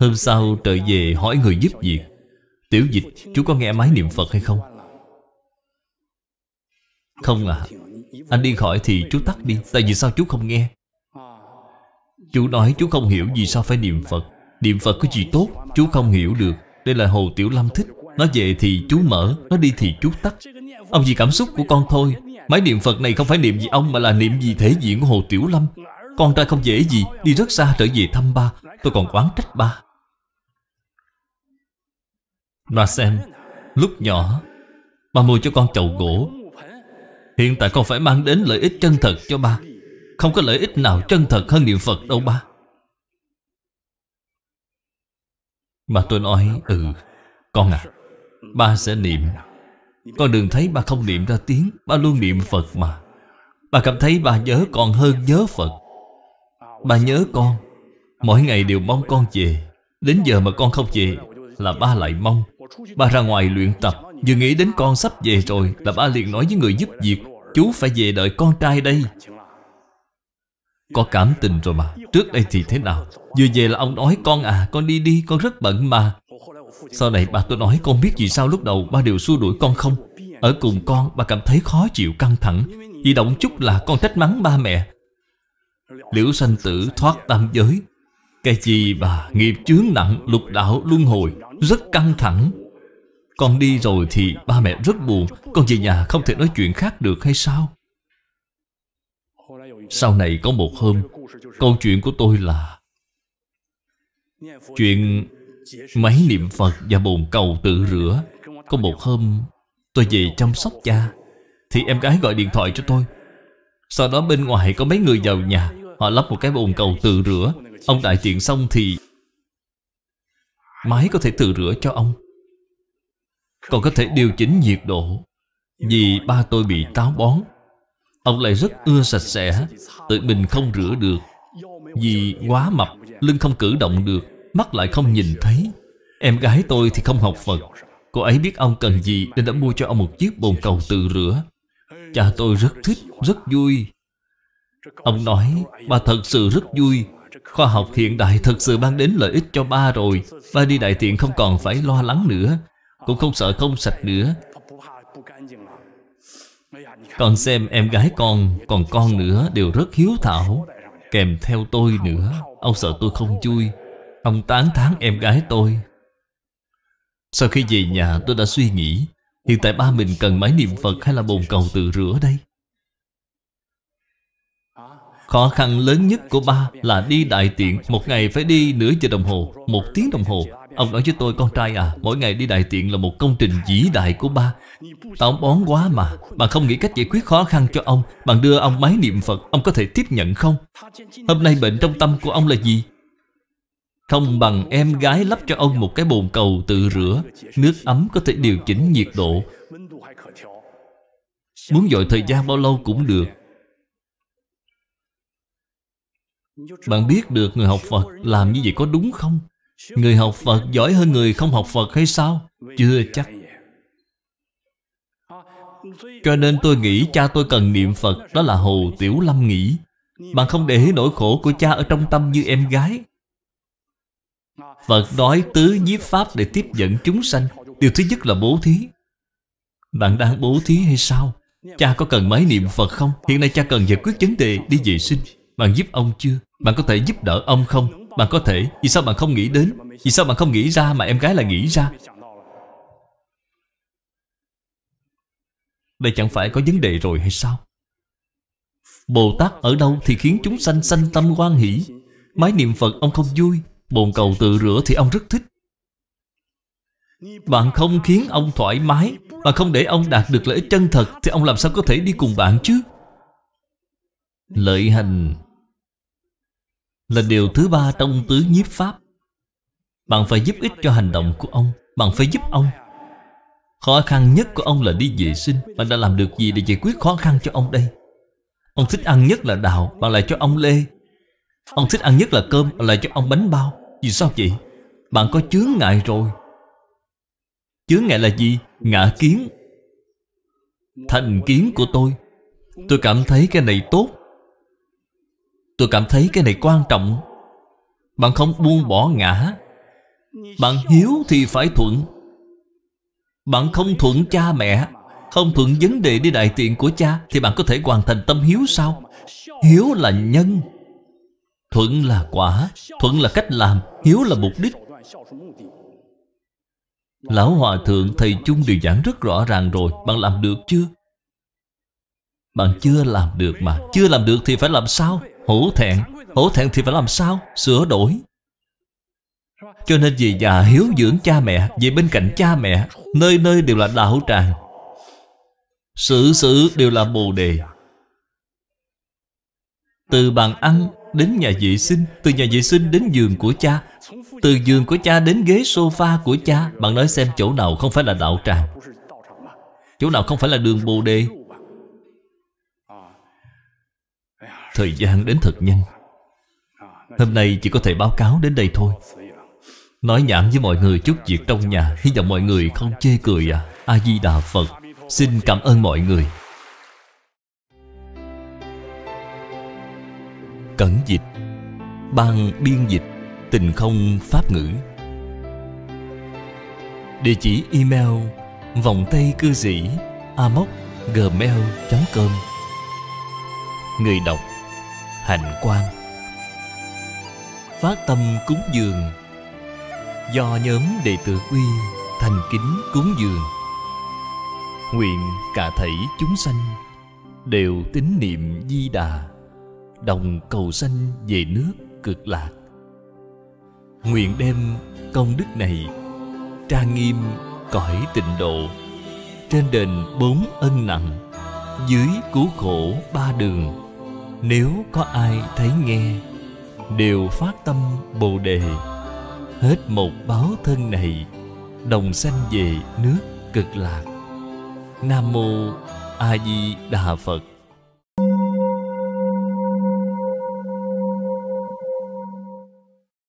Speaker 1: Hôm sau trở về hỏi người giúp việc Tiểu dịch chú có nghe máy niệm Phật hay không Không à Anh đi khỏi thì chú tắt đi Tại vì sao chú không nghe Chú nói chú không hiểu vì sao phải niệm Phật Niệm Phật có gì tốt Chú không hiểu được Đây là Hồ Tiểu Lâm thích Nó về thì chú mở Nó đi thì chú tắt Ông vì cảm xúc của con thôi Máy niệm Phật này không phải niệm gì ông Mà là niệm gì thể diện của Hồ Tiểu Lâm Con trai không dễ gì Đi rất xa trở về thăm ba Tôi còn oán trách ba Mà xem Lúc nhỏ Ba mua cho con chậu gỗ Hiện tại con phải mang đến lợi ích chân thật cho ba Không có lợi ích nào chân thật hơn niệm Phật đâu ba Mà tôi nói Ừ Con à Ba sẽ niệm con đừng thấy ba không niệm ra tiếng Ba luôn niệm Phật mà Ba cảm thấy ba nhớ con hơn nhớ Phật Ba nhớ con Mỗi ngày đều mong con về Đến giờ mà con không về Là ba lại mong Ba ra ngoài luyện tập Vừa nghĩ đến con sắp về rồi Là ba liền nói với người giúp việc Chú phải về đợi con trai đây Có cảm tình rồi mà Trước đây thì thế nào Vừa về là ông nói con à Con đi đi con rất bận mà sau này bà tôi nói con biết vì sao lúc đầu ba đều xua đuổi con không Ở cùng con bà cảm thấy khó chịu căng thẳng Vì động chút là con trách mắng ba mẹ Liễu sanh tử thoát tam giới Cái gì bà nghiệp chướng nặng lục đạo luân hồi Rất căng thẳng Con đi rồi thì ba mẹ rất buồn Con về nhà không thể nói chuyện khác được hay sao Sau này có một hôm Câu chuyện của tôi là
Speaker 2: Chuyện Máy
Speaker 1: niệm Phật và bồn cầu tự rửa Có một hôm tôi về chăm sóc cha Thì em gái gọi điện thoại cho tôi Sau đó bên ngoài có mấy người vào nhà Họ lắp một cái bồn cầu tự rửa Ông đại tiện xong thì Máy có thể tự rửa cho ông Còn có thể điều chỉnh nhiệt độ Vì ba tôi bị táo bón Ông lại rất ưa sạch sẽ Tự mình không rửa được Vì quá mập Lưng không cử động được Mắt lại không nhìn thấy Em gái tôi thì không học Phật Cô ấy biết ông cần gì Nên đã mua cho ông một chiếc bồn cầu tự rửa Cha tôi rất thích, rất vui Ông nói Ba thật sự rất vui Khoa học hiện đại thật sự mang đến lợi ích cho ba rồi Ba đi đại tiện không còn phải lo lắng nữa Cũng không sợ không sạch nữa Còn xem em gái con Còn con nữa đều rất hiếu thảo Kèm theo tôi nữa Ông sợ tôi không vui Ông tán thán em gái tôi Sau khi về nhà tôi đã suy nghĩ Hiện tại ba mình cần máy niệm Phật hay là bồn cầu tự rửa đây Khó khăn lớn nhất của ba là đi đại tiện Một ngày phải đi nửa giờ đồng hồ Một tiếng đồng hồ Ông nói với tôi con trai à Mỗi ngày đi đại tiện là một công trình vĩ đại của ba Tao bón quá mà Bạn không nghĩ cách giải quyết khó khăn cho ông Bạn đưa ông máy niệm Phật Ông có thể tiếp nhận không Hôm nay bệnh trong tâm của ông là gì Thông bằng em gái lắp cho ông một cái bồn cầu tự rửa Nước ấm có thể điều chỉnh nhiệt độ Muốn dội thời gian bao lâu cũng được Bạn biết được người học Phật làm như vậy có đúng không? Người học Phật giỏi hơn người không học Phật hay sao? Chưa chắc Cho nên tôi nghĩ cha tôi cần niệm Phật Đó là Hồ Tiểu Lâm nghĩ Bạn không để nỗi khổ của cha ở trong tâm như em gái Phật nói tứ nhiếp pháp để tiếp dẫn chúng sanh Điều thứ nhất là bố thí Bạn đang bố thí hay sao? Cha có cần máy niệm Phật không? Hiện nay cha cần giải quyết vấn đề đi vệ sinh Bạn giúp ông chưa? Bạn có thể giúp đỡ ông không? Bạn có thể Vì sao bạn không nghĩ đến? Vì sao bạn không nghĩ ra mà em gái lại nghĩ ra? Đây chẳng phải có vấn đề rồi hay sao? Bồ Tát ở đâu thì khiến chúng sanh sanh tâm quan hỷ máy niệm Phật ông không vui Bồn cầu tự rửa thì ông rất thích Bạn không khiến ông thoải mái Bạn không để ông đạt được lợi ích chân thật Thì ông làm sao có thể đi cùng bạn chứ Lợi hành Là điều thứ ba trong tứ nhiếp pháp Bạn phải giúp ích cho hành động của ông Bạn phải giúp ông Khó khăn nhất của ông là đi vệ sinh Bạn đã làm được gì để giải quyết khó khăn cho ông đây Ông thích ăn nhất là đào Bạn lại cho ông lê Ông thích ăn nhất là cơm Bạn lại cho ông bánh bao vì sao vậy? Bạn có chướng ngại rồi Chướng ngại là gì? Ngã kiến Thành kiến của tôi Tôi cảm thấy cái này tốt Tôi cảm thấy cái này quan trọng Bạn không buông bỏ ngã Bạn hiếu thì phải thuận Bạn không thuận cha mẹ Không thuận vấn đề đi đại tiện của cha Thì bạn có thể hoàn thành tâm hiếu sao Hiếu là nhân Thuận là quả Thuận là cách làm Hiếu là mục đích Lão Hòa Thượng Thầy Chung đều giảng rất rõ ràng rồi Bạn làm được chưa? Bạn chưa làm được mà Chưa làm được thì phải làm sao? Hổ thẹn Hổ thẹn thì phải làm sao? Sửa đổi Cho nên về già hiếu dưỡng cha mẹ Về bên cạnh cha mẹ Nơi nơi đều là đạo tràng Sự sự đều là bồ đề Từ bàn ăn đến nhà vệ sinh Từ nhà vệ sinh đến giường của cha Từ giường của cha đến ghế sofa của cha Bạn nói xem chỗ nào không phải là đạo tràng Chỗ nào không phải là đường bồ đề Thời gian đến thật nhanh Hôm nay chỉ có thể báo cáo đến đây thôi Nói nhảm với mọi người chút việc trong nhà Hy vọng mọi người không chê cười à A-di-đà Phật Xin cảm ơn mọi người cẩn dịch ban biên dịch tình không pháp ngữ địa chỉ email vòng tay cư sĩ amoc gmail com người đọc hạnh quang phát tâm cúng dường do nhóm đệ tử quy thành kính cúng dường nguyện cả thảy chúng sanh đều tín niệm di đà đồng cầu sanh về nước cực lạc nguyện đem công đức này trang nghiêm cõi tịnh độ trên đền bốn ân nặng dưới cứu khổ ba đường nếu có ai thấy nghe đều phát tâm bồ đề hết một báo thân này đồng sanh về nước cực lạc nam mô a di đà phật